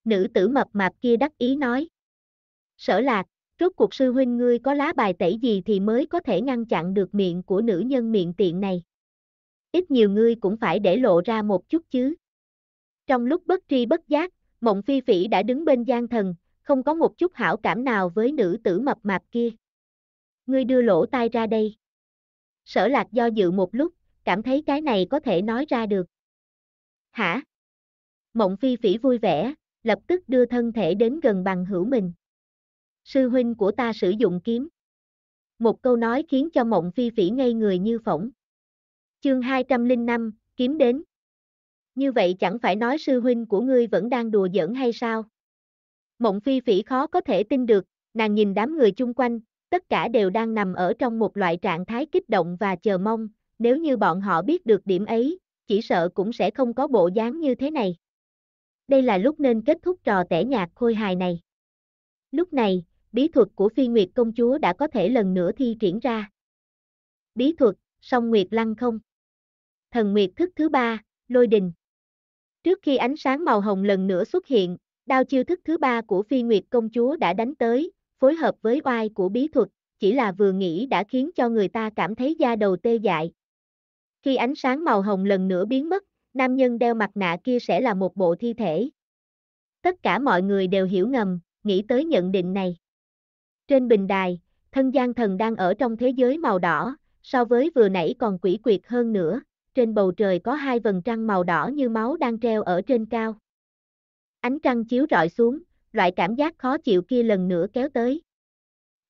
Nữ tử mập mạp kia đắc ý nói. Sở lạc, rốt cuộc sư huynh ngươi có lá bài tẩy gì thì mới có thể ngăn chặn được miệng của nữ nhân miệng tiện này. Ít nhiều ngươi cũng phải để lộ ra một chút chứ. Trong lúc bất tri bất giác, mộng phi phỉ đã đứng bên gian thần, không có một chút hảo cảm nào với nữ tử mập mạp kia. Ngươi đưa lỗ tai ra đây. Sở lạc do dự một lúc, cảm thấy cái này có thể nói ra được. Hả? Mộng phi phỉ vui vẻ, lập tức đưa thân thể đến gần bằng hữu mình sư huynh của ta sử dụng kiếm. Một câu nói khiến cho mộng phi phỉ ngây người như phỏng. Chương 205, kiếm đến. Như vậy chẳng phải nói sư huynh của ngươi vẫn đang đùa giỡn hay sao? Mộng phi phỉ khó có thể tin được, nàng nhìn đám người chung quanh, tất cả đều đang nằm ở trong một loại trạng thái kích động và chờ mong, nếu như bọn họ biết được điểm ấy, chỉ sợ cũng sẽ không có bộ dáng như thế này. Đây là lúc nên kết thúc trò tẻ nhạc khôi hài này. Lúc này, bí thuật của phi nguyệt công chúa đã có thể lần nữa thi triển ra. Bí thuật, song nguyệt lăng không. Thần nguyệt thức thứ ba, lôi đình. Trước khi ánh sáng màu hồng lần nữa xuất hiện, đao chiêu thức thứ ba của phi nguyệt công chúa đã đánh tới, phối hợp với oai của bí thuật, chỉ là vừa nghĩ đã khiến cho người ta cảm thấy da đầu tê dại. Khi ánh sáng màu hồng lần nữa biến mất, nam nhân đeo mặt nạ kia sẽ là một bộ thi thể. Tất cả mọi người đều hiểu ngầm, nghĩ tới nhận định này. Trên bình đài, thân gian thần đang ở trong thế giới màu đỏ, so với vừa nãy còn quỷ quyệt hơn nữa, trên bầu trời có hai vầng trăng màu đỏ như máu đang treo ở trên cao. Ánh trăng chiếu rọi xuống, loại cảm giác khó chịu kia lần nữa kéo tới.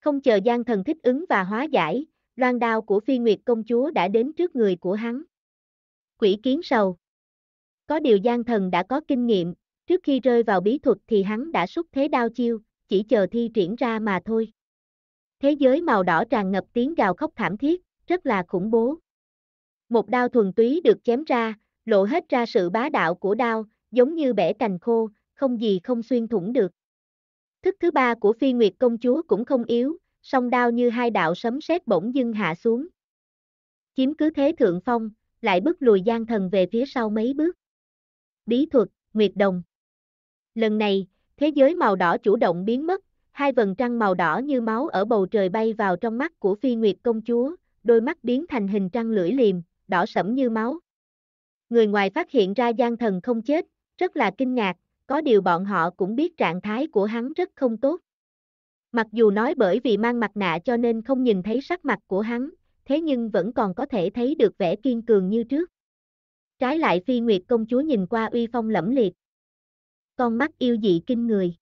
Không chờ gian thần thích ứng và hóa giải, loan đao của phi nguyệt công chúa đã đến trước người của hắn. Quỷ kiến sầu Có điều gian thần đã có kinh nghiệm, trước khi rơi vào bí thuật thì hắn đã xúc thế đao chiêu, chỉ chờ thi triển ra mà thôi. Thế giới màu đỏ tràn ngập tiếng gào khóc thảm thiết, rất là khủng bố. Một đao thuần túy được chém ra, lộ hết ra sự bá đạo của đao, giống như bẻ cành khô, không gì không xuyên thủng được. Thức thứ ba của phi nguyệt công chúa cũng không yếu, song đao như hai đạo sấm sét bỗng dưng hạ xuống. Chiếm cứ thế thượng phong, lại bước lùi gian thần về phía sau mấy bước. Bí thuật, Nguyệt Đồng. Lần này, Thế giới màu đỏ chủ động biến mất, hai vầng trăng màu đỏ như máu ở bầu trời bay vào trong mắt của phi nguyệt công chúa, đôi mắt biến thành hình trăng lưỡi liềm, đỏ sẫm như máu. Người ngoài phát hiện ra gian thần không chết, rất là kinh ngạc, có điều bọn họ cũng biết trạng thái của hắn rất không tốt. Mặc dù nói bởi vì mang mặt nạ cho nên không nhìn thấy sắc mặt của hắn, thế nhưng vẫn còn có thể thấy được vẻ kiên cường như trước. Trái lại phi nguyệt công chúa nhìn qua uy phong lẫm liệt, con mắt yêu dị kinh người.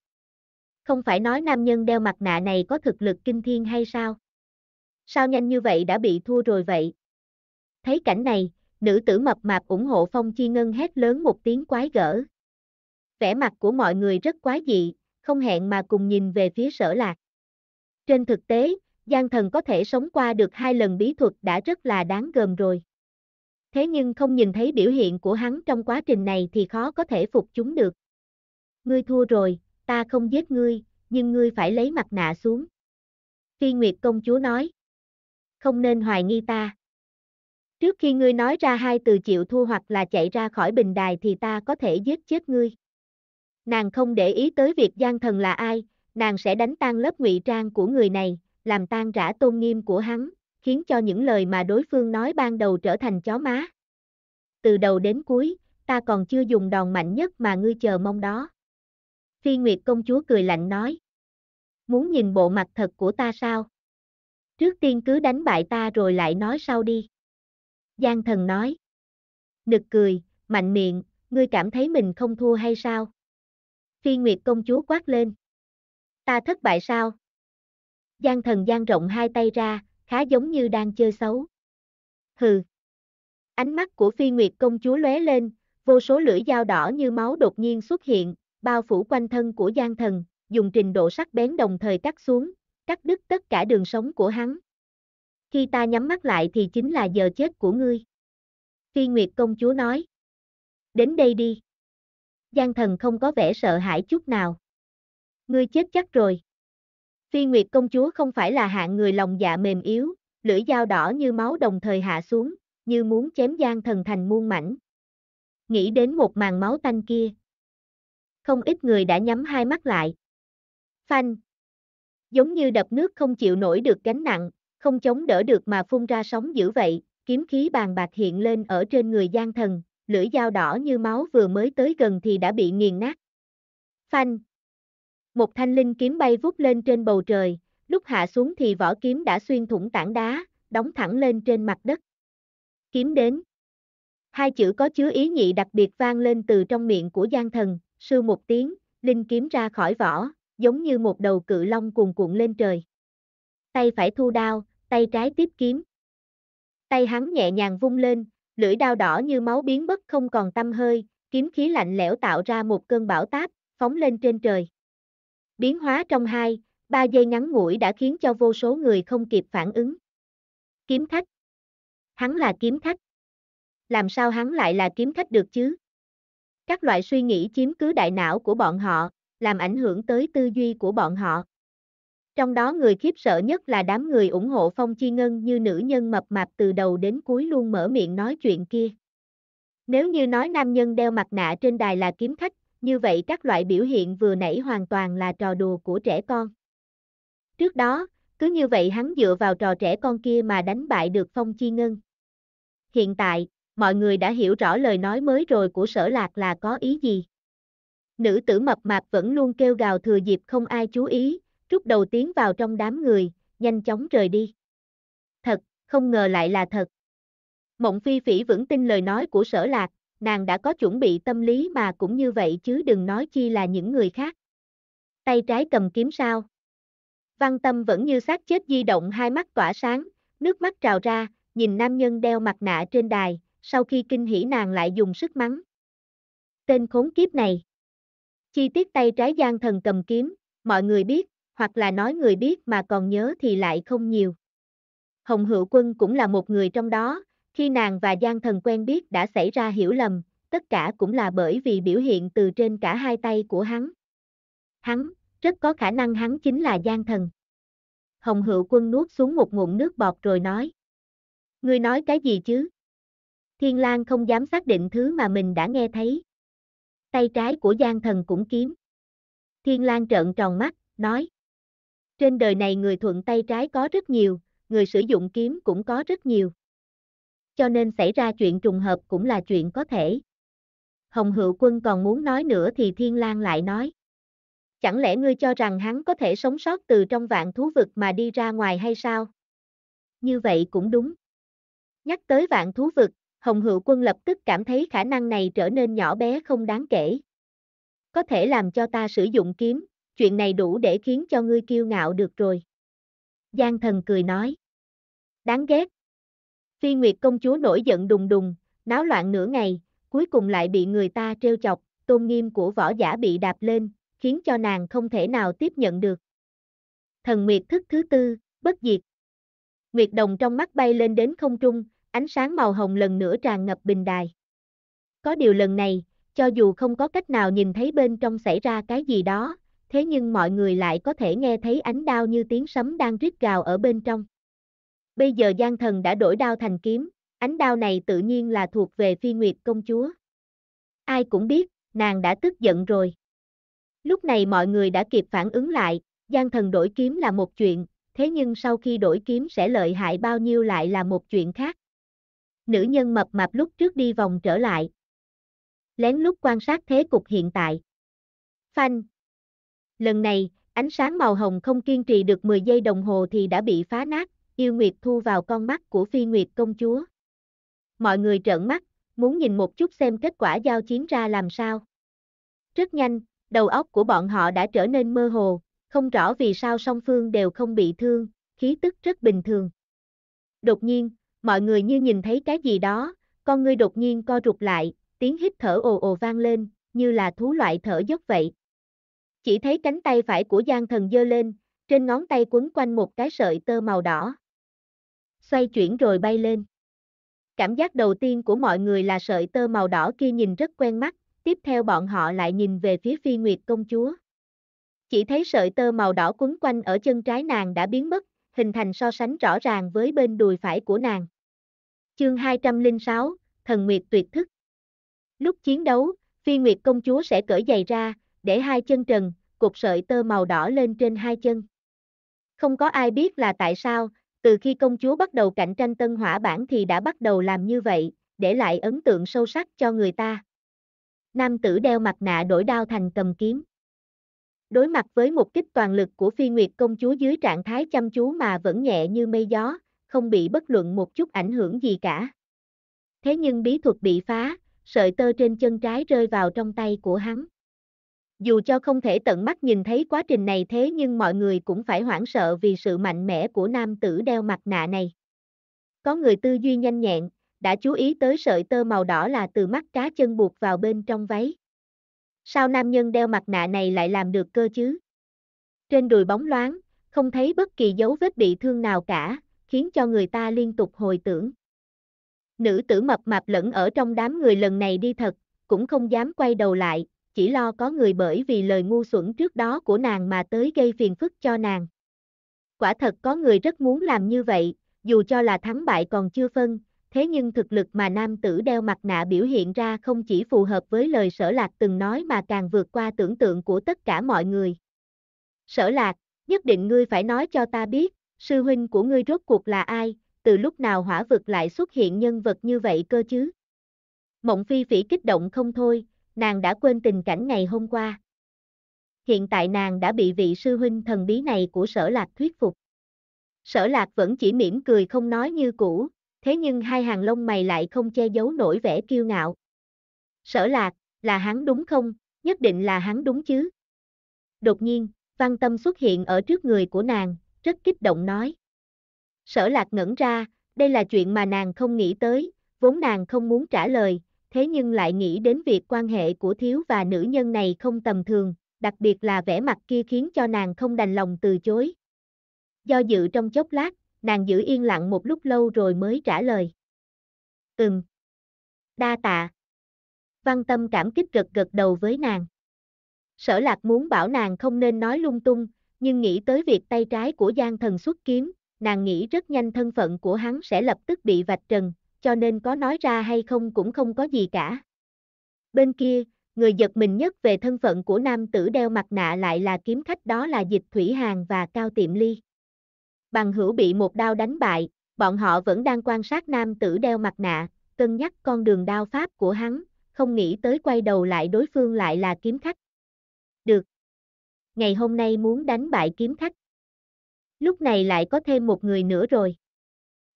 Không phải nói nam nhân đeo mặt nạ này có thực lực kinh thiên hay sao? Sao nhanh như vậy đã bị thua rồi vậy? Thấy cảnh này, nữ tử mập mạp ủng hộ Phong Chi Ngân hét lớn một tiếng quái gở. Vẻ mặt của mọi người rất quái dị, không hẹn mà cùng nhìn về phía sở lạc. Trên thực tế, Giang thần có thể sống qua được hai lần bí thuật đã rất là đáng gờm rồi. Thế nhưng không nhìn thấy biểu hiện của hắn trong quá trình này thì khó có thể phục chúng được ngươi thua rồi, ta không giết ngươi, nhưng ngươi phải lấy mặt nạ xuống. Phi Nguyệt công chúa nói, không nên hoài nghi ta. Trước khi ngươi nói ra hai từ chịu thua hoặc là chạy ra khỏi bình đài thì ta có thể giết chết ngươi. Nàng không để ý tới việc gian thần là ai, nàng sẽ đánh tan lớp ngụy trang của người này, làm tan rã tôn nghiêm của hắn, khiến cho những lời mà đối phương nói ban đầu trở thành chó má. Từ đầu đến cuối, ta còn chưa dùng đòn mạnh nhất mà ngươi chờ mong đó. Phi Nguyệt công chúa cười lạnh nói. Muốn nhìn bộ mặt thật của ta sao? Trước tiên cứ đánh bại ta rồi lại nói sau đi. Giang thần nói. Nực cười, mạnh miệng, ngươi cảm thấy mình không thua hay sao? Phi Nguyệt công chúa quát lên. Ta thất bại sao? Giang thần giang rộng hai tay ra, khá giống như đang chơi xấu. Hừ. Ánh mắt của Phi Nguyệt công chúa lóe lên, vô số lưỡi dao đỏ như máu đột nhiên xuất hiện, bao phủ quanh thân của gian thần, dùng trình độ sắc bén đồng thời cắt xuống, cắt đứt tất cả đường sống của hắn. Khi ta nhắm mắt lại thì chính là giờ chết của ngươi. Phi Nguyệt công chúa nói. Đến đây đi. Giang thần không có vẻ sợ hãi chút nào. Ngươi chết chắc rồi. Phi Nguyệt công chúa không phải là hạng người lòng dạ mềm yếu, lưỡi dao đỏ như máu đồng thời hạ xuống, như muốn chém Giang thần thành muôn mảnh. Nghĩ đến một màn máu tanh kia, không ít người đã nhắm hai mắt lại. Phanh. Giống như đập nước không chịu nổi được gánh nặng, không chống đỡ được mà phun ra sóng dữ vậy, kiếm khí bàn bạc hiện lên ở trên người gian thần, lưỡi dao đỏ như máu vừa mới tới gần thì đã bị nghiền nát. Phanh. Một thanh linh kiếm bay vút lên trên bầu trời, lúc hạ xuống thì vỏ kiếm đã xuyên thủng tảng đá, đóng thẳng lên trên mặt đất. Kiếm đến. Hai chữ có chứa ý nhị đặc biệt vang lên từ trong miệng của gian thần, sư một tiếng, linh kiếm ra khỏi vỏ, giống như một đầu cự long cuồn cuộn lên trời. Tay phải thu đao, tay trái tiếp kiếm. Tay hắn nhẹ nhàng vung lên, lưỡi đao đỏ như máu biến bất không còn tâm hơi, kiếm khí lạnh lẽo tạo ra một cơn bão táp, phóng lên trên trời. Biến hóa trong hai, ba giây ngắn ngủi đã khiến cho vô số người không kịp phản ứng. Kiếm khách. Hắn là kiếm khách. Làm sao hắn lại là kiếm khách được chứ? Các loại suy nghĩ chiếm cứ đại não của bọn họ, làm ảnh hưởng tới tư duy của bọn họ. Trong đó người khiếp sợ nhất là đám người ủng hộ Phong Chi Ngân như nữ nhân mập mạp từ đầu đến cuối luôn mở miệng nói chuyện kia. Nếu như nói nam nhân đeo mặt nạ trên đài là kiếm khách, như vậy các loại biểu hiện vừa nãy hoàn toàn là trò đùa của trẻ con. Trước đó, cứ như vậy hắn dựa vào trò trẻ con kia mà đánh bại được Phong Chi Ngân. Hiện tại, mọi người đã hiểu rõ lời nói mới rồi của sở lạc là có ý gì. Nữ tử mập mạp vẫn luôn kêu gào thừa dịp không ai chú ý, rút đầu tiến vào trong đám người, nhanh chóng rời đi. Thật, không ngờ lại là thật. Mộng phi phỉ vững tin lời nói của sở lạc, nàng đã có chuẩn bị tâm lý mà cũng như vậy chứ đừng nói chi là những người khác. Tay trái cầm kiếm sao. Văn tâm vẫn như xác chết di động hai mắt tỏa sáng, nước mắt trào ra, nhìn nam nhân đeo mặt nạ trên đài, sau khi kinh hỉ nàng lại dùng sức mắng. Tên khốn kiếp này. Chi tiết tay trái gian thần cầm kiếm, mọi người biết, hoặc là nói người biết mà còn nhớ thì lại không nhiều. Hồng Hữu Quân cũng là một người trong đó, khi nàng và Giang Thần quen biết đã xảy ra hiểu lầm, tất cả cũng là bởi vì biểu hiện từ trên cả hai tay của hắn. Hắn, rất có khả năng hắn chính là Giang Thần. Hồng Hữu Quân nuốt xuống một ngụm nước bọt rồi nói. Ngươi nói cái gì chứ? Thiên Lang không dám xác định thứ mà mình đã nghe thấy. Tay trái của Giang Thần cũng kiếm. Thiên Lang trợn tròn mắt, nói. Trên đời này người thuận tay trái có rất nhiều, người sử dụng kiếm cũng có rất nhiều. Cho nên xảy ra chuyện trùng hợp cũng là chuyện có thể. Hồng Hữu Quân còn muốn nói nữa thì Thiên Lang lại nói. Chẳng lẽ ngươi cho rằng hắn có thể sống sót từ trong vạn thú vực mà đi ra ngoài hay sao? Như vậy cũng đúng. Nhắc tới vạn thú vực, Hồng Hữu Quân lập tức cảm thấy khả năng này trở nên nhỏ bé không đáng kể. Có thể làm cho ta sử dụng kiếm, chuyện này đủ để khiến cho ngươi kiêu ngạo được rồi. Giang thần cười nói. Đáng ghét. Phi Nguyệt công chúa nổi giận đùng đùng, náo loạn nửa ngày, cuối cùng lại bị người ta trêu chọc, tôn nghiêm của võ giả bị đạp lên, khiến cho nàng không thể nào tiếp nhận được. Thần Nguyệt thức thứ tư, bất diệt. Nguyệt đồng trong mắt bay lên đến không trung, ánh sáng màu hồng lần nữa tràn ngập bình đài. Có điều lần này, cho dù không có cách nào nhìn thấy bên trong xảy ra cái gì đó, thế nhưng mọi người lại có thể nghe thấy ánh đao như tiếng sấm đang rít gào ở bên trong. Bây giờ Giang Thần đã đổi đao thành kiếm, ánh đao này tự nhiên là thuộc về Phi Nguyệt công chúa. Ai cũng biết, nàng đã tức giận rồi. Lúc này mọi người đã kịp phản ứng lại, Giang Thần đổi kiếm là một chuyện, thế nhưng sau khi đổi kiếm sẽ lợi hại bao nhiêu lại là một chuyện khác nữ nhân mập mạp lúc trước đi vòng trở lại. Lén lút quan sát thế cục hiện tại. Phanh. Lần này, ánh sáng màu hồng không kiên trì được 10 giây đồng hồ thì đã bị phá nát, yêu nguyệt thu vào con mắt của phi nguyệt công chúa. Mọi người trợn mắt, muốn nhìn một chút xem kết quả giao chiến ra làm sao. Rất nhanh, đầu óc của bọn họ đã trở nên mơ hồ, không rõ vì sao song phương đều không bị thương, khí tức rất bình thường. Đột nhiên, mọi người như nhìn thấy cái gì đó, con ngươi đột nhiên co rụt lại, tiếng hít thở ồ ồ vang lên, như là thú loại thở dốc vậy. Chỉ thấy cánh tay phải của Giang Thần dơ lên, trên ngón tay quấn quanh một cái sợi tơ màu đỏ. Xoay chuyển rồi bay lên. Cảm giác đầu tiên của mọi người là sợi tơ màu đỏ kia nhìn rất quen mắt, tiếp theo bọn họ lại nhìn về phía Phi Nguyệt công chúa. Chỉ thấy sợi tơ màu đỏ quấn quanh ở chân trái nàng đã biến mất, hình thành so sánh rõ ràng với bên đùi phải của nàng. Chương 206, Thần Nguyệt tuyệt thức. Lúc chiến đấu, Phi Nguyệt công chúa sẽ cởi giày ra, để hai chân trần, cột sợi tơ màu đỏ lên trên hai chân. Không có ai biết là tại sao, từ khi công chúa bắt đầu cạnh tranh tân hỏa bản thì đã bắt đầu làm như vậy, để lại ấn tượng sâu sắc cho người ta. Nam tử đeo mặt nạ đổi đao thành cầm kiếm. Đối mặt với một kích toàn lực của phi nguyệt công chúa dưới trạng thái chăm chú mà vẫn nhẹ như mây gió, không bị bất luận một chút ảnh hưởng gì cả. Thế nhưng bí thuật bị phá, sợi tơ trên chân trái rơi vào trong tay của hắn. Dù cho không thể tận mắt nhìn thấy quá trình này thế nhưng mọi người cũng phải hoảng sợ vì sự mạnh mẽ của nam tử đeo mặt nạ này. Có người tư duy nhanh nhẹn, đã chú ý tới sợi tơ màu đỏ là từ mắt cá chân buộc vào bên trong váy. Sao nam nhân đeo mặt nạ này lại làm được cơ chứ? Trên đùi bóng loáng, không thấy bất kỳ dấu vết bị thương nào cả, khiến cho người ta liên tục hồi tưởng. Nữ tử mập mạp lẫn ở trong đám người lần này đi thật, cũng không dám quay đầu lại, chỉ lo có người bởi vì lời ngu xuẩn trước đó của nàng mà tới gây phiền phức cho nàng. Quả thật có người rất muốn làm như vậy, dù cho là thắng bại còn chưa phân, thế nhưng thực lực mà nam tử đeo mặt nạ biểu hiện ra không chỉ phù hợp với lời sở lạc từng nói mà càng vượt qua tưởng tượng của tất cả mọi người. Sở lạc, nhất định ngươi phải nói cho ta biết, sư huynh của ngươi rốt cuộc là ai, từ lúc nào hỏa vực lại xuất hiện nhân vật như vậy cơ chứ? Mộng phi phỉ kích động không thôi, nàng đã quên tình cảnh ngày hôm qua. Hiện tại nàng đã bị vị sư huynh thần bí này của sở lạc thuyết phục. Sở lạc vẫn chỉ mỉm cười không nói như cũ, thế nhưng hai hàng lông mày lại không che giấu nổi vẻ kiêu ngạo. Sở lạc, là hắn đúng không, nhất định là hắn đúng chứ. Đột nhiên, văn tâm xuất hiện ở trước người của nàng, rất kích động nói. Sở lạc ngẩn ra, đây là chuyện mà nàng không nghĩ tới, vốn nàng không muốn trả lời, thế nhưng lại nghĩ đến việc quan hệ của thiếu và nữ nhân này không tầm thường, đặc biệt là vẻ mặt kia khiến cho nàng không đành lòng từ chối. Do dự trong chốc lát, nàng giữ yên lặng một lúc lâu rồi mới trả lời. Ừm. Đa tạ. Văn tâm cảm kích gật gật đầu với nàng. Sở lạc muốn bảo nàng không nên nói lung tung, nhưng nghĩ tới việc tay trái của Giang Thần xuất kiếm, nàng nghĩ rất nhanh thân phận của hắn sẽ lập tức bị vạch trần, cho nên có nói ra hay không cũng không có gì cả. Bên kia, người giật mình nhất về thân phận của nam tử đeo mặt nạ lại là kiếm khách đó là Dịch Thủy Hàng và Cao Tiệm Ly. Bằng hữu bị một đao đánh bại, bọn họ vẫn đang quan sát nam tử đeo mặt nạ, cân nhắc con đường đao pháp của hắn, không nghĩ tới quay đầu lại đối phương lại là kiếm khách. Được, ngày hôm nay muốn đánh bại kiếm khách. Lúc này lại có thêm một người nữa rồi.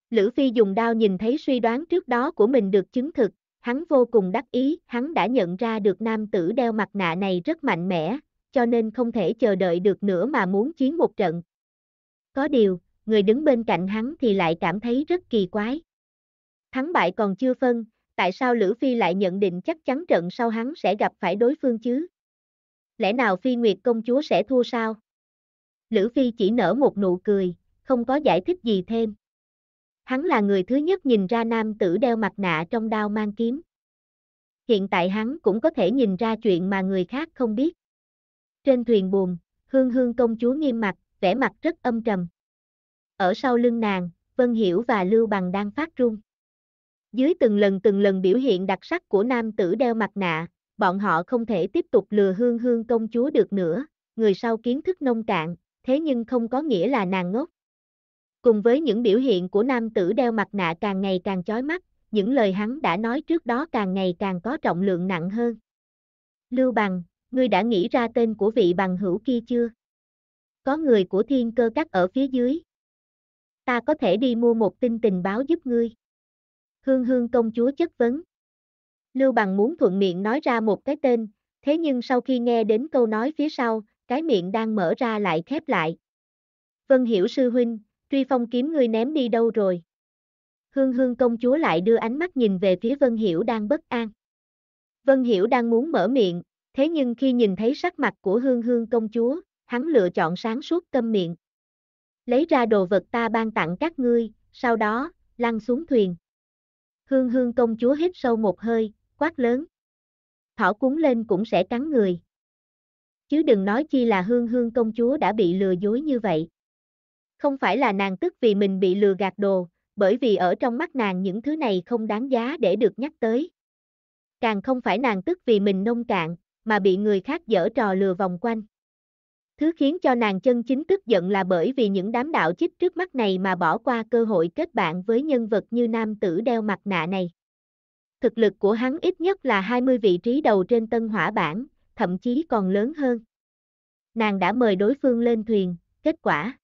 Lữ Phi dùng đao nhìn thấy suy đoán trước đó của mình được chứng thực, hắn vô cùng đắc ý, hắn đã nhận ra được nam tử đeo mặt nạ này rất mạnh mẽ, cho nên không thể chờ đợi được nữa mà muốn chiến một trận. Có điều, người đứng bên cạnh hắn thì lại cảm thấy rất kỳ quái. Thắng bại còn chưa phân, tại sao Lữ Phi lại nhận định chắc chắn trận sau hắn sẽ gặp phải đối phương chứ? lẽ nào Phi Nguyệt công chúa sẽ thua sao? Lữ Phi chỉ nở một nụ cười, không có giải thích gì thêm. Hắn là người thứ nhất nhìn ra nam tử đeo mặt nạ trong đao mang kiếm. Hiện tại hắn cũng có thể nhìn ra chuyện mà người khác không biết. Trên thuyền buồn, hương hương công chúa nghiêm mặt, vẻ mặt rất âm trầm. Ở sau lưng nàng, Vân Hiểu và Lưu Bằng đang phát run. Dưới từng lần từng lần biểu hiện đặc sắc của nam tử đeo mặt nạ, bọn họ không thể tiếp tục lừa hương hương công chúa được nữa, người sau kiến thức nông cạn, thế nhưng không có nghĩa là nàng ngốc. Cùng với những biểu hiện của nam tử đeo mặt nạ càng ngày càng chói mắt, những lời hắn đã nói trước đó càng ngày càng có trọng lượng nặng hơn. Lưu Bằng, ngươi đã nghĩ ra tên của vị bằng hữu kia chưa? Có người của thiên cơ cắt ở phía dưới. Ta có thể đi mua một tin tình báo giúp ngươi. Hương hương công chúa chất vấn. Lưu Bằng muốn thuận miệng nói ra một cái tên, thế nhưng sau khi nghe đến câu nói phía sau, cái miệng đang mở ra lại khép lại. Vân Hiểu sư huynh, truy phong kiếm ngươi ném đi đâu rồi? Hương hương công chúa lại đưa ánh mắt nhìn về phía Vân Hiểu đang bất an. Vân Hiểu đang muốn mở miệng, thế nhưng khi nhìn thấy sắc mặt của hương hương công chúa, hắn lựa chọn sáng suốt câm miệng. Lấy ra đồ vật ta ban tặng các ngươi, sau đó, lăn xuống thuyền. Hương hương công chúa hít sâu một hơi, quát lớn. Thỏ cuốn lên cũng sẽ cắn người. Chứ đừng nói chi là hương hương công chúa đã bị lừa dối như vậy. Không phải là nàng tức vì mình bị lừa gạt đồ, bởi vì ở trong mắt nàng những thứ này không đáng giá để được nhắc tới. Càng không phải nàng tức vì mình nông cạn, mà bị người khác dở trò lừa vòng quanh. Thứ khiến cho nàng chân chính tức giận là bởi vì những đám đạo chích trước mắt này mà bỏ qua cơ hội kết bạn với nhân vật như nam tử đeo mặt nạ này. Thực lực của hắn ít nhất là 20 vị trí đầu trên tân hỏa bản, thậm chí còn lớn hơn. Nàng đã mời đối phương lên thuyền, kết quả.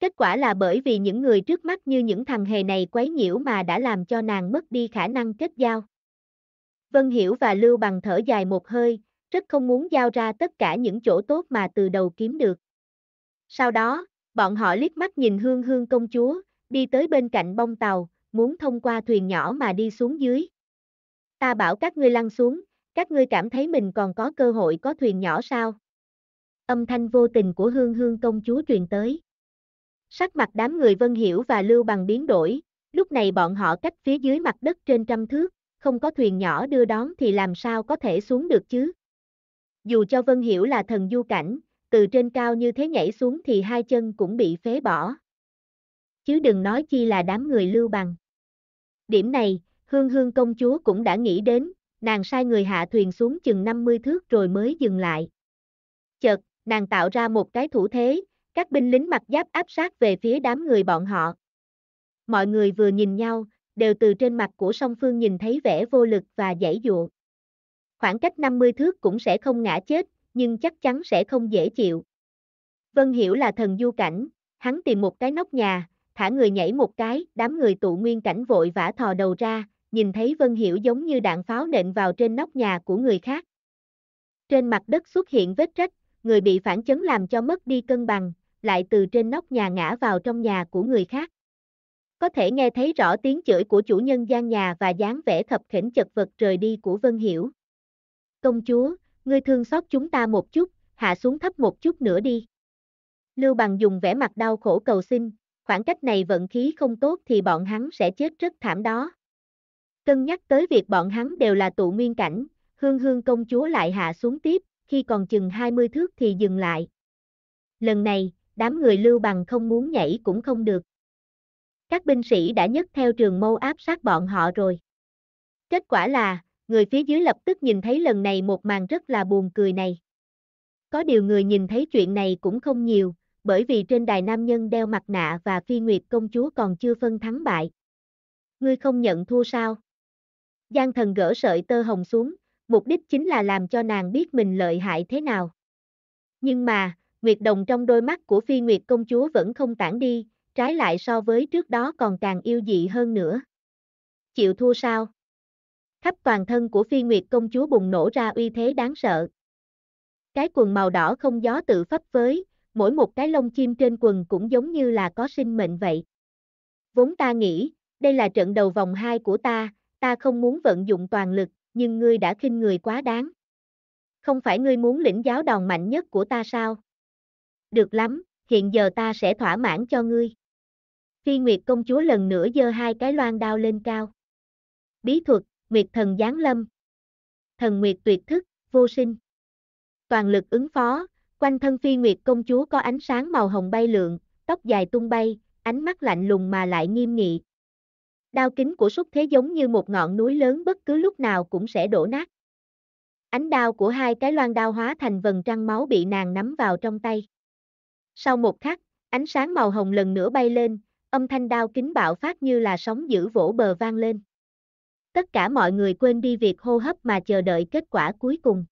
Kết quả là bởi vì những người trước mắt như những thằng hề này quấy nhiễu mà đã làm cho nàng mất đi khả năng kết giao. Vân Hiểu và Lưu Bằng thở dài một hơi, rất không muốn giao ra tất cả những chỗ tốt mà từ đầu kiếm được. Sau đó, bọn họ liếc mắt nhìn hương hương công chúa, đi tới bên cạnh bông tàu, muốn thông qua thuyền nhỏ mà đi xuống dưới. Ta bảo các ngươi lăn xuống, các ngươi cảm thấy mình còn có cơ hội có thuyền nhỏ sao? Âm thanh vô tình của hương hương công chúa truyền tới. Sắc mặt đám người Vân Hiểu và Lưu Bằng biến đổi, lúc này bọn họ cách phía dưới mặt đất trên trăm thước, không có thuyền nhỏ đưa đón thì làm sao có thể xuống được chứ? Dù cho Vân Hiểu là thần du cảnh, từ trên cao như thế nhảy xuống thì hai chân cũng bị phế bỏ. Chứ đừng nói chi là đám người Lưu Bằng. Điểm này, Hương hương công chúa cũng đã nghĩ đến, nàng sai người hạ thuyền xuống chừng 50 thước rồi mới dừng lại. Chợt, nàng tạo ra một cái thủ thế, các binh lính mặc giáp áp sát về phía đám người bọn họ. Mọi người vừa nhìn nhau, đều từ trên mặt của song phương nhìn thấy vẻ vô lực và dãy dụa. Khoảng cách 50 thước cũng sẽ không ngã chết, nhưng chắc chắn sẽ không dễ chịu. Vân Hiểu là thần du cảnh, hắn tìm một cái nóc nhà, thả người nhảy một cái, đám người tụ nguyên cảnh vội vã thò đầu ra, nhìn thấy Vân Hiểu giống như đạn pháo nện vào trên nóc nhà của người khác. Trên mặt đất xuất hiện vết rách, người bị phản chấn làm cho mất đi cân bằng, lại từ trên nóc nhà ngã vào trong nhà của người khác. Có thể nghe thấy rõ tiếng chửi của chủ nhân gian nhà và dáng vẻ thập khỉnh chật vật rời đi của Vân Hiểu. Công chúa, ngươi thương xót chúng ta một chút, hạ xuống thấp một chút nữa đi. Lưu Bằng dùng vẻ mặt đau khổ cầu xin, khoảng cách này vận khí không tốt thì bọn hắn sẽ chết rất thảm đó. Cân nhắc tới việc bọn hắn đều là tụ nguyên cảnh, hương hương công chúa lại hạ xuống tiếp, khi còn chừng 20 thước thì dừng lại. Lần này, đám người lưu bằng không muốn nhảy cũng không được. Các binh sĩ đã nhấc theo trường mâu áp sát bọn họ rồi. Kết quả là, người phía dưới lập tức nhìn thấy lần này một màn rất là buồn cười này. Có điều người nhìn thấy chuyện này cũng không nhiều, bởi vì trên đài nam nhân đeo mặt nạ và phi nguyệt công chúa còn chưa phân thắng bại. Ngươi không nhận thua sao? Giang thần gỡ sợi tơ hồng xuống, mục đích chính là làm cho nàng biết mình lợi hại thế nào. Nhưng mà, Nguyệt Đồng trong đôi mắt của Phi Nguyệt công chúa vẫn không tản đi, trái lại so với trước đó còn càng yêu dị hơn nữa. Chịu thua sao? Khắp toàn thân của Phi Nguyệt công chúa bùng nổ ra uy thế đáng sợ. Cái quần màu đỏ không gió tự phấp với, mỗi một cái lông chim trên quần cũng giống như là có sinh mệnh vậy. Vốn ta nghĩ, đây là trận đầu vòng 2 của ta, ta không muốn vận dụng toàn lực, nhưng ngươi đã khinh người quá đáng. Không phải ngươi muốn lĩnh giáo đòn mạnh nhất của ta sao? Được lắm, hiện giờ ta sẽ thỏa mãn cho ngươi. Phi Nguyệt công chúa lần nữa giơ hai cái loan đao lên cao. Bí thuật, Nguyệt thần giáng lâm. Thần Nguyệt tuyệt thức, vô sinh. Toàn lực ứng phó, quanh thân Phi Nguyệt công chúa có ánh sáng màu hồng bay lượn, tóc dài tung bay, ánh mắt lạnh lùng mà lại nghiêm nghị, đao kính của xúc thế giống như một ngọn núi lớn bất cứ lúc nào cũng sẽ đổ nát. Ánh đao của hai cái loan đao hóa thành vầng trăng máu bị nàng nắm vào trong tay. Sau một khắc, ánh sáng màu hồng lần nữa bay lên, âm thanh đao kính bạo phát như là sóng dữ vỗ bờ vang lên. Tất cả mọi người quên đi việc hô hấp mà chờ đợi kết quả cuối cùng.